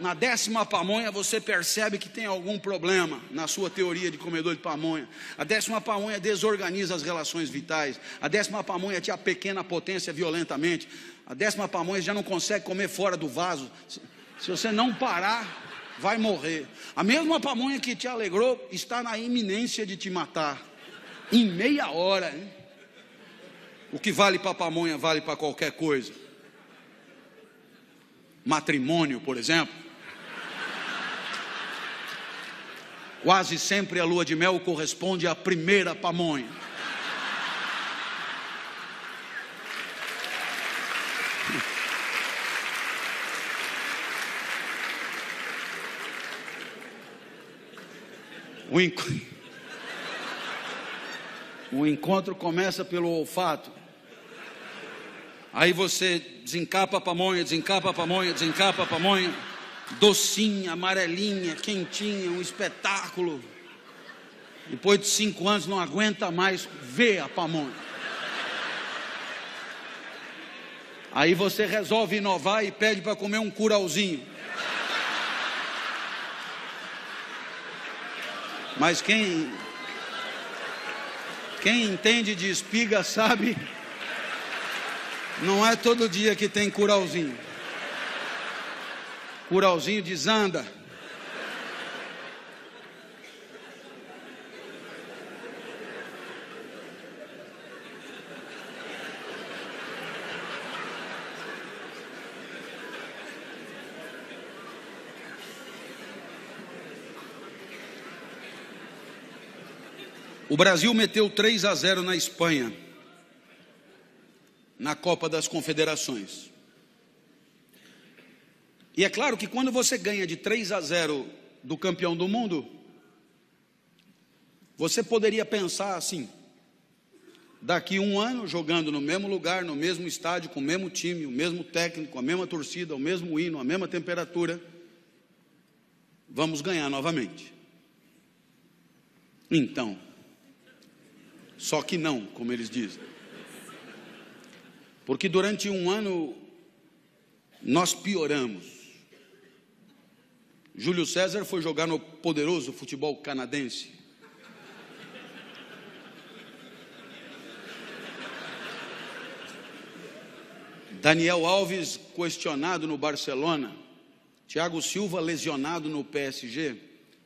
na décima pamonha você percebe que tem algum problema na sua teoria de comedor de pamonha. A décima pamonha desorganiza as relações vitais. A décima pamonha te apequena a potência violentamente. A décima pamonha já não consegue comer fora do vaso. Se você não parar, vai morrer. A mesma pamonha que te alegrou está na iminência de te matar. Em meia hora, hein? O que vale para pamonha vale para qualquer coisa matrimônio, por exemplo. Quase sempre a lua de mel corresponde à primeira pamonha. O, encontro começa pelo olfato. Aí você desencapa a pamonha, desencapa a pamonha, desencapa a pamonha, docinha, amarelinha, quentinha, um espetáculo. Depois de cinco anos não aguenta mais ver a pamonha. Aí você resolve inovar e pede para comer um curauzinho. Mas quem quem entende de espiga sabe não é todo dia que tem curauzinho. Curauzinho desanda. O Brasil meteu 3 a 0 na Espanha na Copa das Confederações. E é claro que quando você ganha de 3 a 0 do campeão do mundo, você poderia pensar assim: daqui um ano jogando no mesmo lugar, no mesmo estádio, com o mesmo time, o mesmo técnico, a mesma torcida, o mesmo hino, a mesma temperatura, vamos ganhar novamente. Então, só que não, como eles dizem. Porque durante um ano nós pioramos. Júlio César foi jogar no poderoso futebol canadense. Daniel Alves questionado no Barcelona, Thiago Silva lesionado no PSG,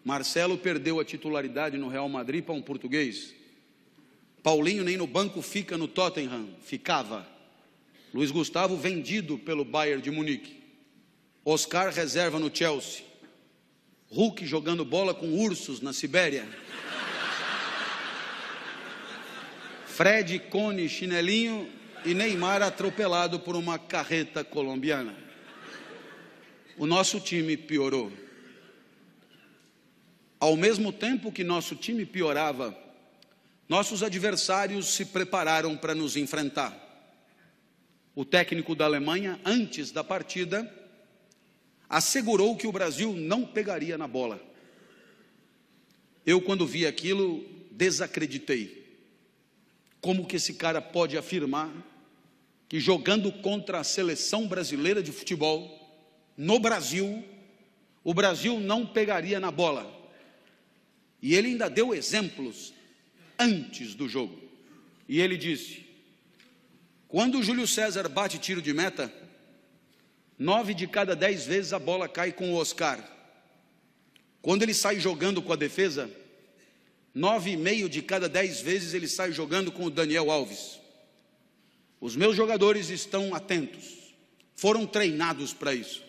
Marcelo perdeu a titularidade no Real Madrid para um português. Paulinho nem no banco fica no Tottenham, ficava. Luiz Gustavo vendido pelo Bayern de Munique. Oscar reserva no Chelsea. Hulk jogando bola com ursos na Sibéria. Fred Cone chinelinho e Neymar atropelado por uma carreta colombiana. O nosso time piorou. Ao mesmo tempo que nosso time piorava, nossos adversários se prepararam para nos enfrentar o técnico da Alemanha, antes da partida, assegurou que o Brasil não pegaria na bola. Eu, quando vi aquilo, desacreditei. Como que esse cara pode afirmar que jogando contra a seleção brasileira de futebol, no Brasil, o Brasil não pegaria na bola? E ele ainda deu exemplos antes do jogo. E ele disse: quando Júlio César bate tiro de meta, nove de cada dez vezes a bola cai com o Oscar. Quando ele sai jogando com a defesa, nove e meio de cada dez vezes ele sai jogando com o Daniel Alves. Os meus jogadores estão atentos, foram treinados para isso.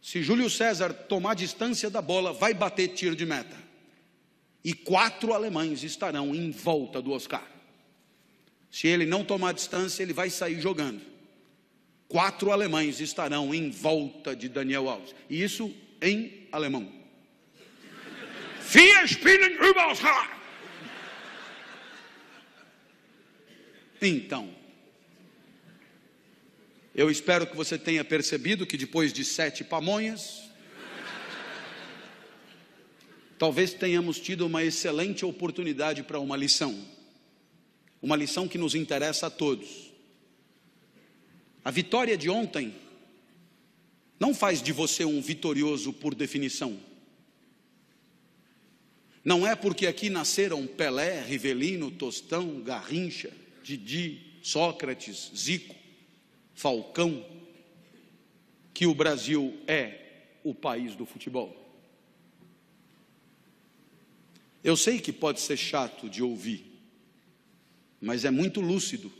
Se Júlio César tomar distância da bola, vai bater tiro de meta. E quatro alemães estarão em volta do Oscar. Se ele não tomar distância, ele vai sair jogando. Quatro alemães estarão em volta de Daniel Alves. E isso em alemão. Vier spielen übers Então, eu espero que você tenha percebido que depois de sete pamonhas, talvez tenhamos tido uma excelente oportunidade para uma lição uma lição que nos interessa a todos. A vitória de ontem não faz de você um vitorioso por definição. Não é porque aqui nasceram Pelé, Rivelino, Tostão, Garrincha, Didi, Sócrates, Zico, Falcão, que o Brasil é o país do futebol. Eu sei que pode ser chato de ouvir, mas é muito lúcido.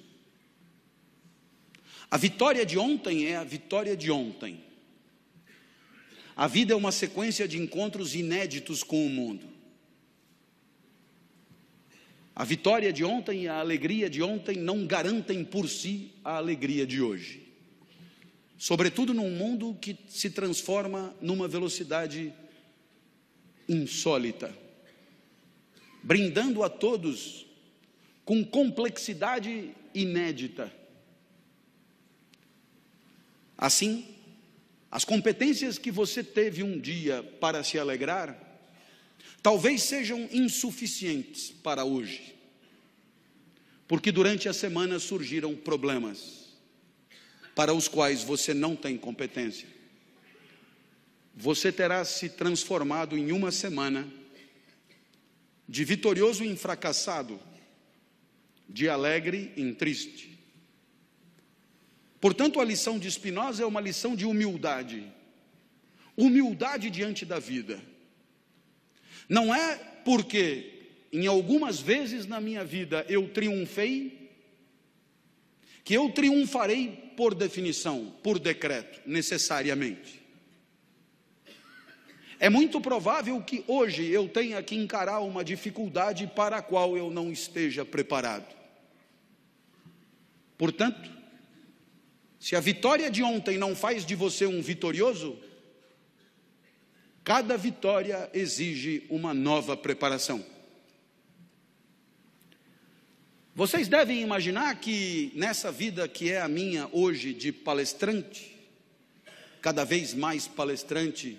A vitória de ontem é a vitória de ontem. A vida é uma sequência de encontros inéditos com o mundo. A vitória de ontem e a alegria de ontem não garantem por si a alegria de hoje. Sobretudo num mundo que se transforma numa velocidade insólita, brindando a todos com complexidade inédita. Assim, as competências que você teve um dia para se alegrar, talvez sejam insuficientes para hoje, porque durante a semana surgiram problemas para os quais você não tem competência. Você terá se transformado em uma semana de vitorioso em fracassado de alegre em triste. Portanto, a lição de Spinoza é uma lição de humildade. Humildade diante da vida. Não é porque em algumas vezes na minha vida eu triunfei que eu triunfarei por definição, por decreto, necessariamente. É muito provável que hoje eu tenha que encarar uma dificuldade para a qual eu não esteja preparado. Portanto, se a vitória de ontem não faz de você um vitorioso, cada vitória exige uma nova preparação. Vocês devem imaginar que nessa vida que é a minha hoje de palestrante, cada vez mais palestrante,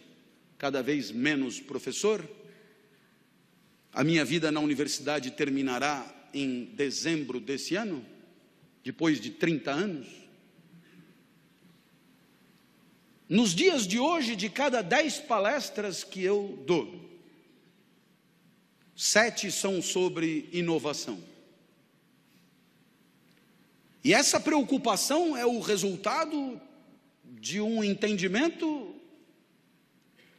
cada vez menos professor, a minha vida na universidade terminará em dezembro desse ano depois de 30 anos? Nos dias de hoje, de cada 10 palestras que eu dou, sete são sobre inovação. E essa preocupação é o resultado de um entendimento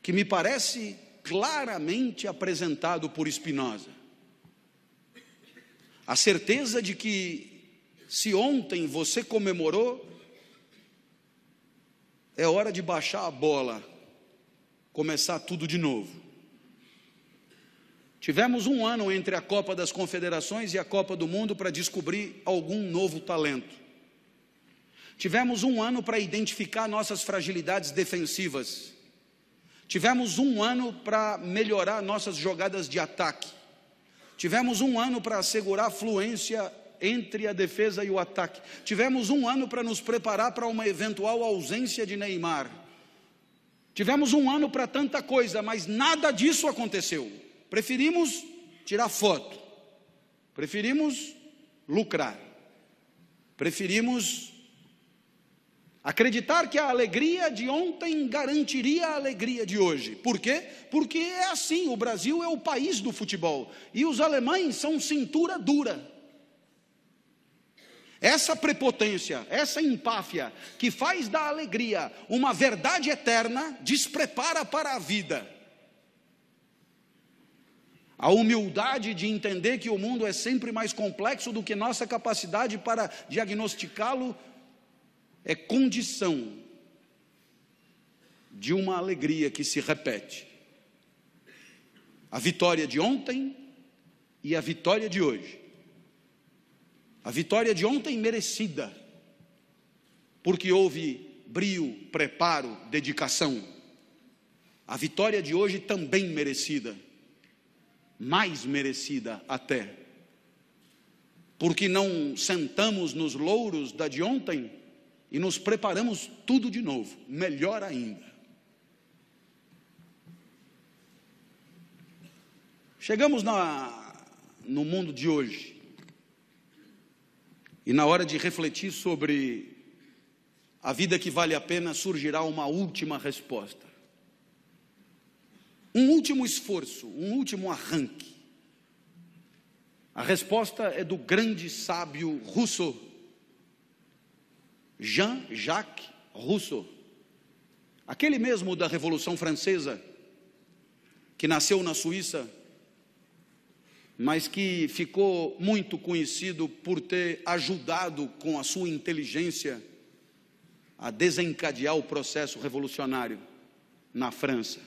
que me parece claramente apresentado por Spinoza. A certeza de que se ontem você comemorou, é hora de baixar a bola, começar tudo de novo. Tivemos um ano entre a Copa das Confederações e a Copa do Mundo para descobrir algum novo talento. Tivemos um ano para identificar nossas fragilidades defensivas. Tivemos um ano para melhorar nossas jogadas de ataque. Tivemos um ano para assegurar fluência entre a defesa e o ataque. Tivemos um ano para nos preparar para uma eventual ausência de Neymar. Tivemos um ano para tanta coisa, mas nada disso aconteceu. Preferimos tirar foto, preferimos lucrar, preferimos Acreditar que a alegria de ontem garantiria a alegria de hoje. Por quê? Porque é assim: o Brasil é o país do futebol e os alemães são cintura dura. Essa prepotência, essa empáfia que faz da alegria uma verdade eterna, desprepara para a vida. A humildade de entender que o mundo é sempre mais complexo do que nossa capacidade para diagnosticá-lo é condição de uma alegria que se repete. A vitória de ontem e a vitória de hoje a vitória de ontem merecida, porque houve brio, preparo, dedicação. A vitória de hoje também merecida, mais merecida até, porque não sentamos nos louros da de ontem e nos preparamos tudo de novo, melhor ainda. Chegamos na, no mundo de hoje, e na hora de refletir sobre a vida que vale a pena, surgirá uma última resposta. Um último esforço, um último arranque. A resposta é do grande sábio Rousseau, Jean-Jacques Rousseau, aquele mesmo da Revolução Francesa, que nasceu na Suíça mas que ficou muito conhecido por ter ajudado com a sua inteligência a desencadear o processo revolucionário na França.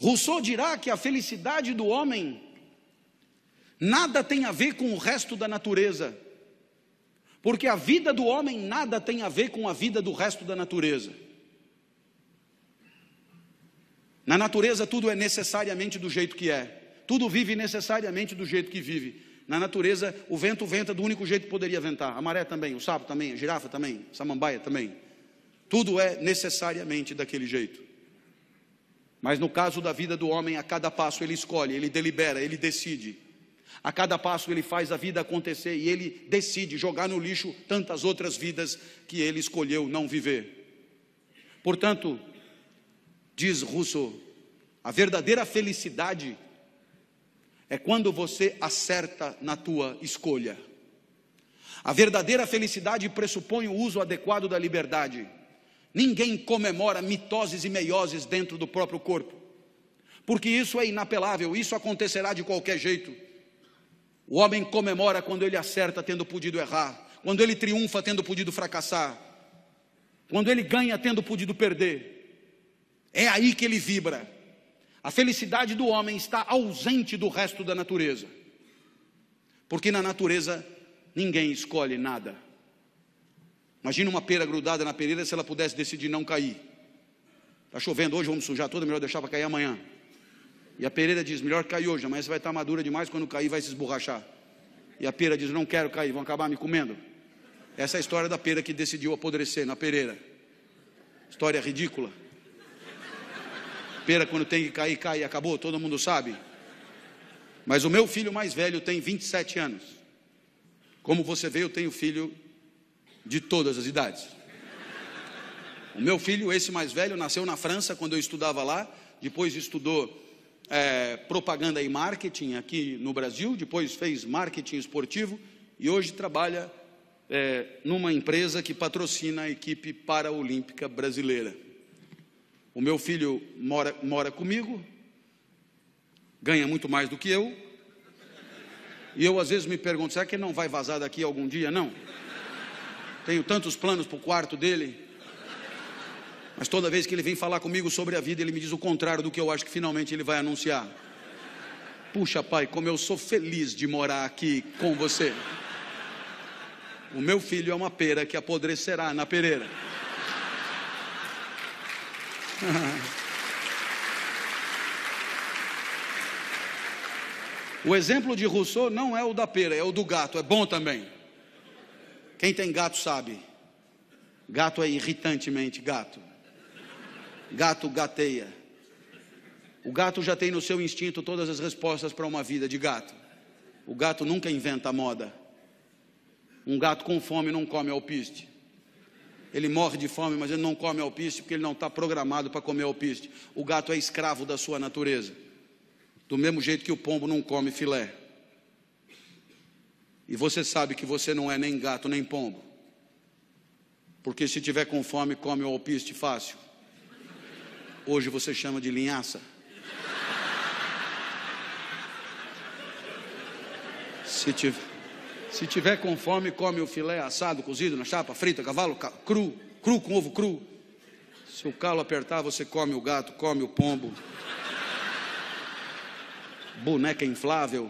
Rousseau dirá que a felicidade do homem nada tem a ver com o resto da natureza, porque a vida do homem nada tem a ver com a vida do resto da natureza. Na natureza, tudo é necessariamente do jeito que é. Tudo vive necessariamente do jeito que vive. Na natureza, o vento venta do único jeito que poderia ventar. A maré também, o sapo também, a girafa também, a samambaia também. Tudo é necessariamente daquele jeito. Mas no caso da vida do homem, a cada passo ele escolhe, ele delibera, ele decide. A cada passo ele faz a vida acontecer e ele decide jogar no lixo tantas outras vidas que ele escolheu não viver. Portanto, diz Rousseau, a verdadeira felicidade é quando você acerta na tua escolha. A verdadeira felicidade pressupõe o uso adequado da liberdade. Ninguém comemora mitoses e meioses dentro do próprio corpo, porque isso é inapelável, isso acontecerá de qualquer jeito. O homem comemora quando ele acerta tendo podido errar, quando ele triunfa tendo podido fracassar, quando ele ganha tendo podido perder. É aí que ele vibra. A felicidade do homem está ausente do resto da natureza. Porque na natureza ninguém escolhe nada. Imagina uma pera grudada na pereira se ela pudesse decidir não cair. Está chovendo hoje, vamos sujar tudo, é melhor deixar para cair amanhã. E a pereira diz: melhor cair hoje, amanhã você vai estar tá madura demais, quando cair vai se esborrachar. E a pera diz: não quero cair, vão acabar me comendo. Essa é a história da pera que decidiu apodrecer na pereira. História ridícula. Pera, quando tem que cair, cai. Acabou, todo mundo sabe. Mas o meu filho mais velho tem 27 anos. Como você vê, eu tenho filho de todas as idades. O meu filho, esse mais velho, nasceu na França quando eu estudava lá. Depois estudou é, propaganda e marketing aqui no Brasil. Depois fez marketing esportivo. E hoje trabalha é, numa empresa que patrocina a equipe paraolímpica brasileira. O meu filho mora, mora comigo, ganha muito mais do que eu. E eu às vezes me pergunto, será que ele não vai vazar daqui algum dia? Não. Tenho tantos planos para o quarto dele. Mas toda vez que ele vem falar comigo sobre a vida, ele me diz o contrário do que eu acho que finalmente ele vai anunciar. Puxa, pai, como eu sou feliz de morar aqui com você. O meu filho é uma pera que apodrecerá na pereira. o exemplo de Rousseau não é o da pera, é o do gato, é bom também. Quem tem gato sabe. Gato é irritantemente gato. Gato gateia. O gato já tem no seu instinto todas as respostas para uma vida de gato. O gato nunca inventa moda. Um gato com fome não come alpiste ele morre de fome, mas ele não come alpiste porque ele não está programado para comer alpiste. O gato é escravo da sua natureza, do mesmo jeito que o pombo não come filé. E você sabe que você não é nem gato nem pombo, porque se tiver com fome, come o alpiste fácil. Hoje você chama de linhaça. Se tiver. Se tiver com fome, come o filé assado, cozido na chapa, frita, cavalo cru, cru com ovo cru. Se o calo apertar, você come o gato, come o pombo. Boneca inflável.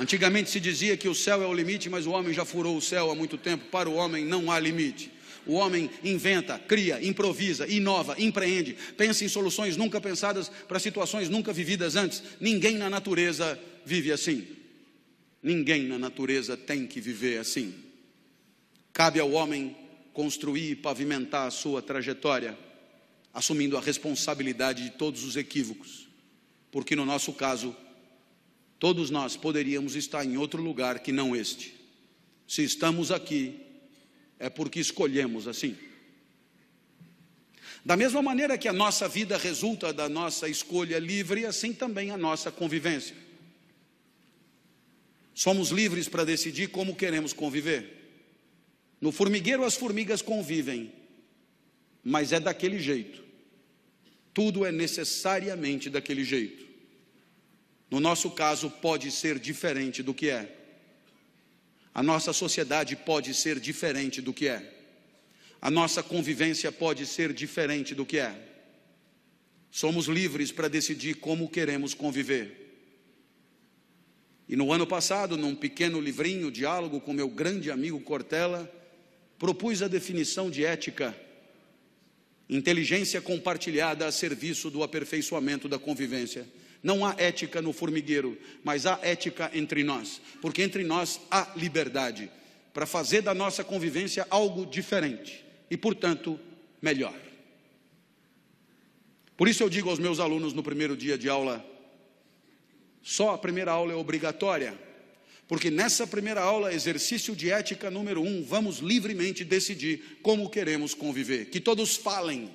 Antigamente se dizia que o céu é o limite, mas o homem já furou o céu há muito tempo. Para o homem não há limite. O homem inventa, cria, improvisa, inova, empreende, pensa em soluções nunca pensadas para situações nunca vividas antes. Ninguém na natureza vive assim. Ninguém na natureza tem que viver assim. Cabe ao homem construir e pavimentar a sua trajetória, assumindo a responsabilidade de todos os equívocos, porque no nosso caso, todos nós poderíamos estar em outro lugar que não este. Se estamos aqui, é porque escolhemos assim. Da mesma maneira que a nossa vida resulta da nossa escolha livre, assim também a nossa convivência. Somos livres para decidir como queremos conviver. No formigueiro, as formigas convivem, mas é daquele jeito. Tudo é necessariamente daquele jeito. No nosso caso, pode ser diferente do que é. A nossa sociedade pode ser diferente do que é. A nossa convivência pode ser diferente do que é. Somos livres para decidir como queremos conviver. E no ano passado, num pequeno livrinho, diálogo com meu grande amigo Cortella, propus a definição de ética, inteligência compartilhada a serviço do aperfeiçoamento da convivência. Não há ética no formigueiro, mas há ética entre nós, porque entre nós há liberdade para fazer da nossa convivência algo diferente e, portanto, melhor. Por isso eu digo aos meus alunos no primeiro dia de aula, só a primeira aula é obrigatória, porque nessa primeira aula, exercício de ética número um, vamos livremente decidir como queremos conviver. Que todos falem.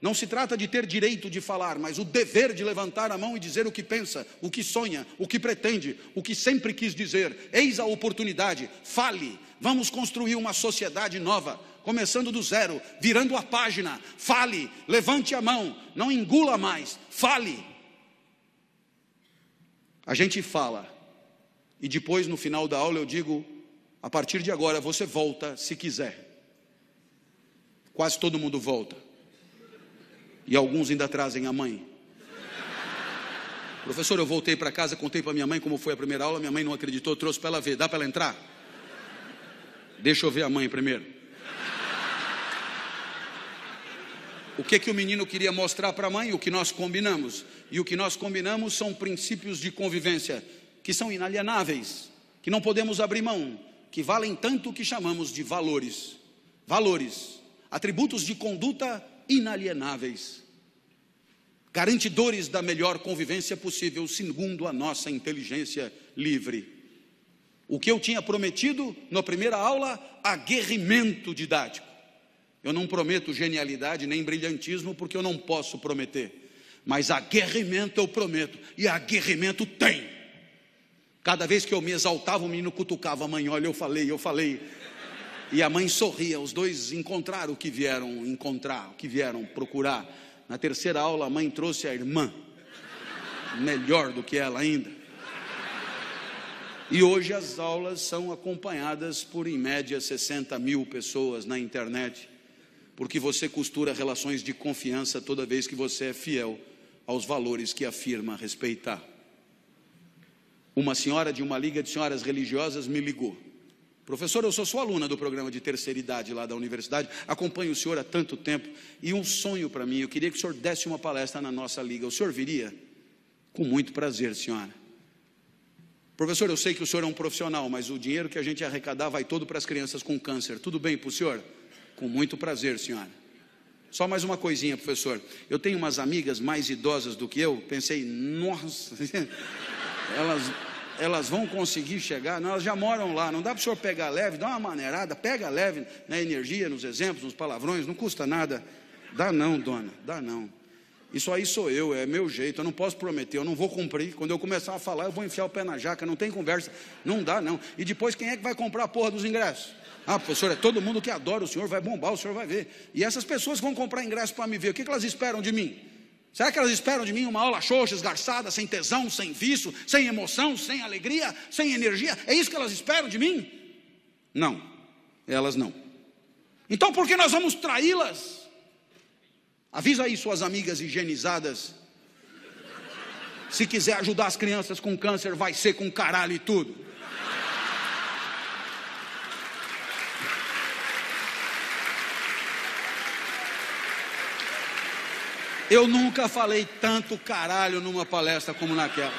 Não se trata de ter direito de falar, mas o dever de levantar a mão e dizer o que pensa, o que sonha, o que pretende, o que sempre quis dizer. Eis a oportunidade, fale. Vamos construir uma sociedade nova, começando do zero, virando a página. Fale, levante a mão, não engula mais, fale. A gente fala, e depois no final da aula eu digo: a partir de agora você volta se quiser. Quase todo mundo volta. E alguns ainda trazem a mãe. Professor, eu voltei para casa, contei para minha mãe como foi a primeira aula, minha mãe não acreditou, trouxe para ela ver. Dá para ela entrar? Deixa eu ver a mãe primeiro. O que, é que o menino queria mostrar para a mãe? O que nós combinamos. E o que nós combinamos são princípios de convivência que são inalienáveis, que não podemos abrir mão, que valem tanto que chamamos de valores. Valores, atributos de conduta inalienáveis, garantidores da melhor convivência possível, segundo a nossa inteligência livre. O que eu tinha prometido na primeira aula, aguerrimento didático. Eu não prometo genialidade nem brilhantismo, porque eu não posso prometer. Mas aguerrimento eu prometo, e aguerrimento tem. Cada vez que eu me exaltava, o menino cutucava a mãe: Olha, eu falei, eu falei. E a mãe sorria, os dois encontraram o que vieram encontrar, o que vieram procurar. Na terceira aula, a mãe trouxe a irmã, melhor do que ela ainda. E hoje as aulas são acompanhadas por, em média, 60 mil pessoas na internet porque você costura relações de confiança toda vez que você é fiel aos valores que afirma respeitar. Uma senhora de uma liga de senhoras religiosas me ligou. Professor, eu sou sua aluna do programa de terceira idade lá da universidade, acompanho o senhor há tanto tempo e um sonho para mim, eu queria que o senhor desse uma palestra na nossa liga. O senhor viria? Com muito prazer, senhora. Professor, eu sei que o senhor é um profissional, mas o dinheiro que a gente arrecadar vai todo para as crianças com câncer. Tudo bem para o senhor? Com muito prazer, senhora. Só mais uma coisinha, professor. Eu tenho umas amigas mais idosas do que eu. Pensei, nossa, elas, elas vão conseguir chegar. Não, elas já moram lá. Não dá para o senhor pegar leve, dá uma maneirada, pega leve na energia, nos exemplos, nos palavrões. Não custa nada. Dá não, dona, dá não. Isso aí sou eu, é meu jeito, eu não posso prometer, eu não vou cumprir. Quando eu começar a falar, eu vou enfiar o pé na jaca, não tem conversa, não dá não. E depois quem é que vai comprar a porra dos ingressos? Ah, professor, é todo mundo que adora o senhor, vai bombar, o senhor vai ver. E essas pessoas vão comprar ingresso para me ver, o que, que elas esperam de mim? Será que elas esperam de mim uma aula xoxa, esgarçada, sem tesão, sem vício, sem emoção, sem alegria, sem energia? É isso que elas esperam de mim? Não, elas não. Então por que nós vamos traí-las? Avisa aí suas amigas higienizadas. Se quiser ajudar as crianças com câncer, vai ser com caralho e tudo. Eu nunca falei tanto caralho numa palestra como naquela.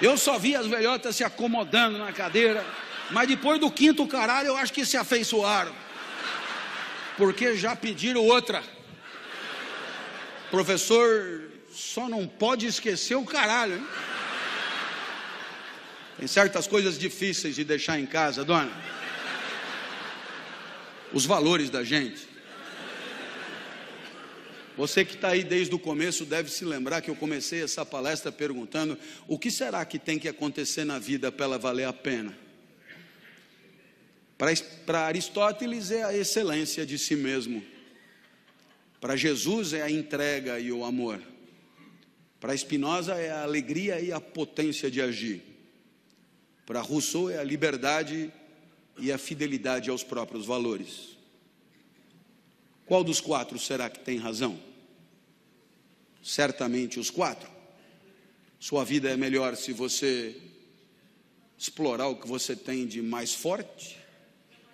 Eu só vi as velhotas se acomodando na cadeira, mas depois do quinto caralho eu acho que se afeiçoaram. Porque já pediram outra. Professor, só não pode esquecer o caralho, hein? Tem certas coisas difíceis de deixar em casa, dona. Os valores da gente. Você que está aí desde o começo deve se lembrar que eu comecei essa palestra perguntando: o que será que tem que acontecer na vida para ela valer a pena? Para Aristóteles é a excelência de si mesmo. Para Jesus é a entrega e o amor. Para Spinoza é a alegria e a potência de agir. Para Rousseau é a liberdade e a fidelidade aos próprios valores. Qual dos quatro será que tem razão? Certamente os quatro. Sua vida é melhor se você explorar o que você tem de mais forte.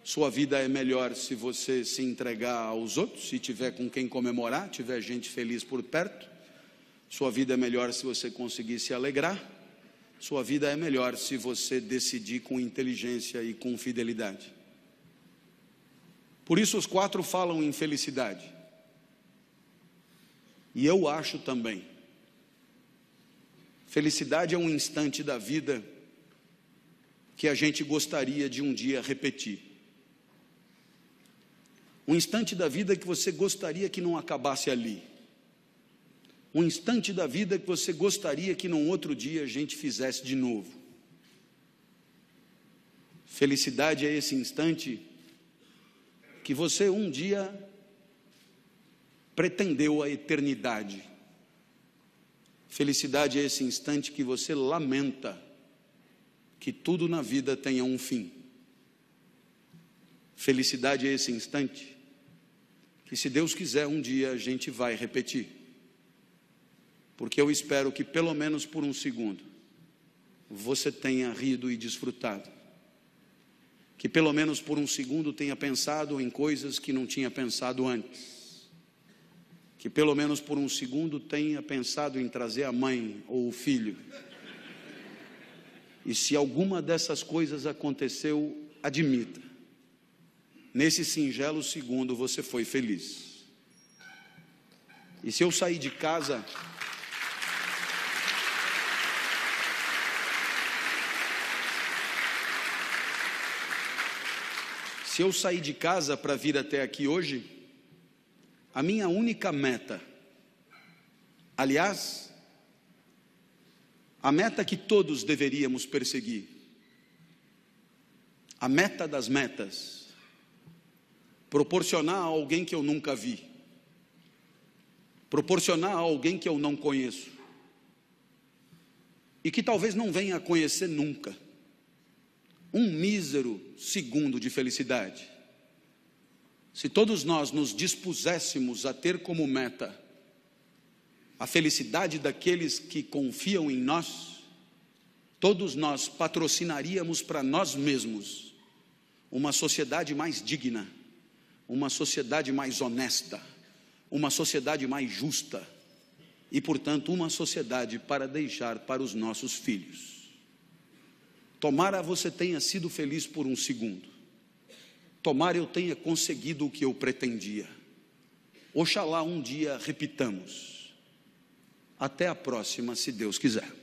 Sua vida é melhor se você se entregar aos outros, se tiver com quem comemorar, tiver gente feliz por perto. Sua vida é melhor se você conseguir se alegrar. Sua vida é melhor se você decidir com inteligência e com fidelidade. Por isso os quatro falam em felicidade. E eu acho também. Felicidade é um instante da vida que a gente gostaria de um dia repetir. Um instante da vida que você gostaria que não acabasse ali. Um instante da vida que você gostaria que num outro dia a gente fizesse de novo. Felicidade é esse instante que você um dia pretendeu a eternidade. Felicidade é esse instante que você lamenta que tudo na vida tenha um fim. Felicidade é esse instante que, se Deus quiser, um dia a gente vai repetir. Porque eu espero que, pelo menos por um segundo, você tenha rido e desfrutado que pelo menos por um segundo tenha pensado em coisas que não tinha pensado antes. Que pelo menos por um segundo tenha pensado em trazer a mãe ou o filho. E se alguma dessas coisas aconteceu, admita. Nesse singelo segundo você foi feliz. E se eu sair de casa. se eu saí de casa para vir até aqui hoje, a minha única meta, aliás, a meta que todos deveríamos perseguir, a meta das metas, proporcionar a alguém que eu nunca vi, proporcionar a alguém que eu não conheço, e que talvez não venha a conhecer nunca um mísero segundo de felicidade. Se todos nós nos dispuséssemos a ter como meta a felicidade daqueles que confiam em nós, todos nós patrocinaríamos para nós mesmos uma sociedade mais digna, uma sociedade mais honesta, uma sociedade mais justa e, portanto, uma sociedade para deixar para os nossos filhos. Tomara você tenha sido feliz por um segundo. Tomara eu tenha conseguido o que eu pretendia. Oxalá um dia repitamos. Até a próxima, se Deus quiser.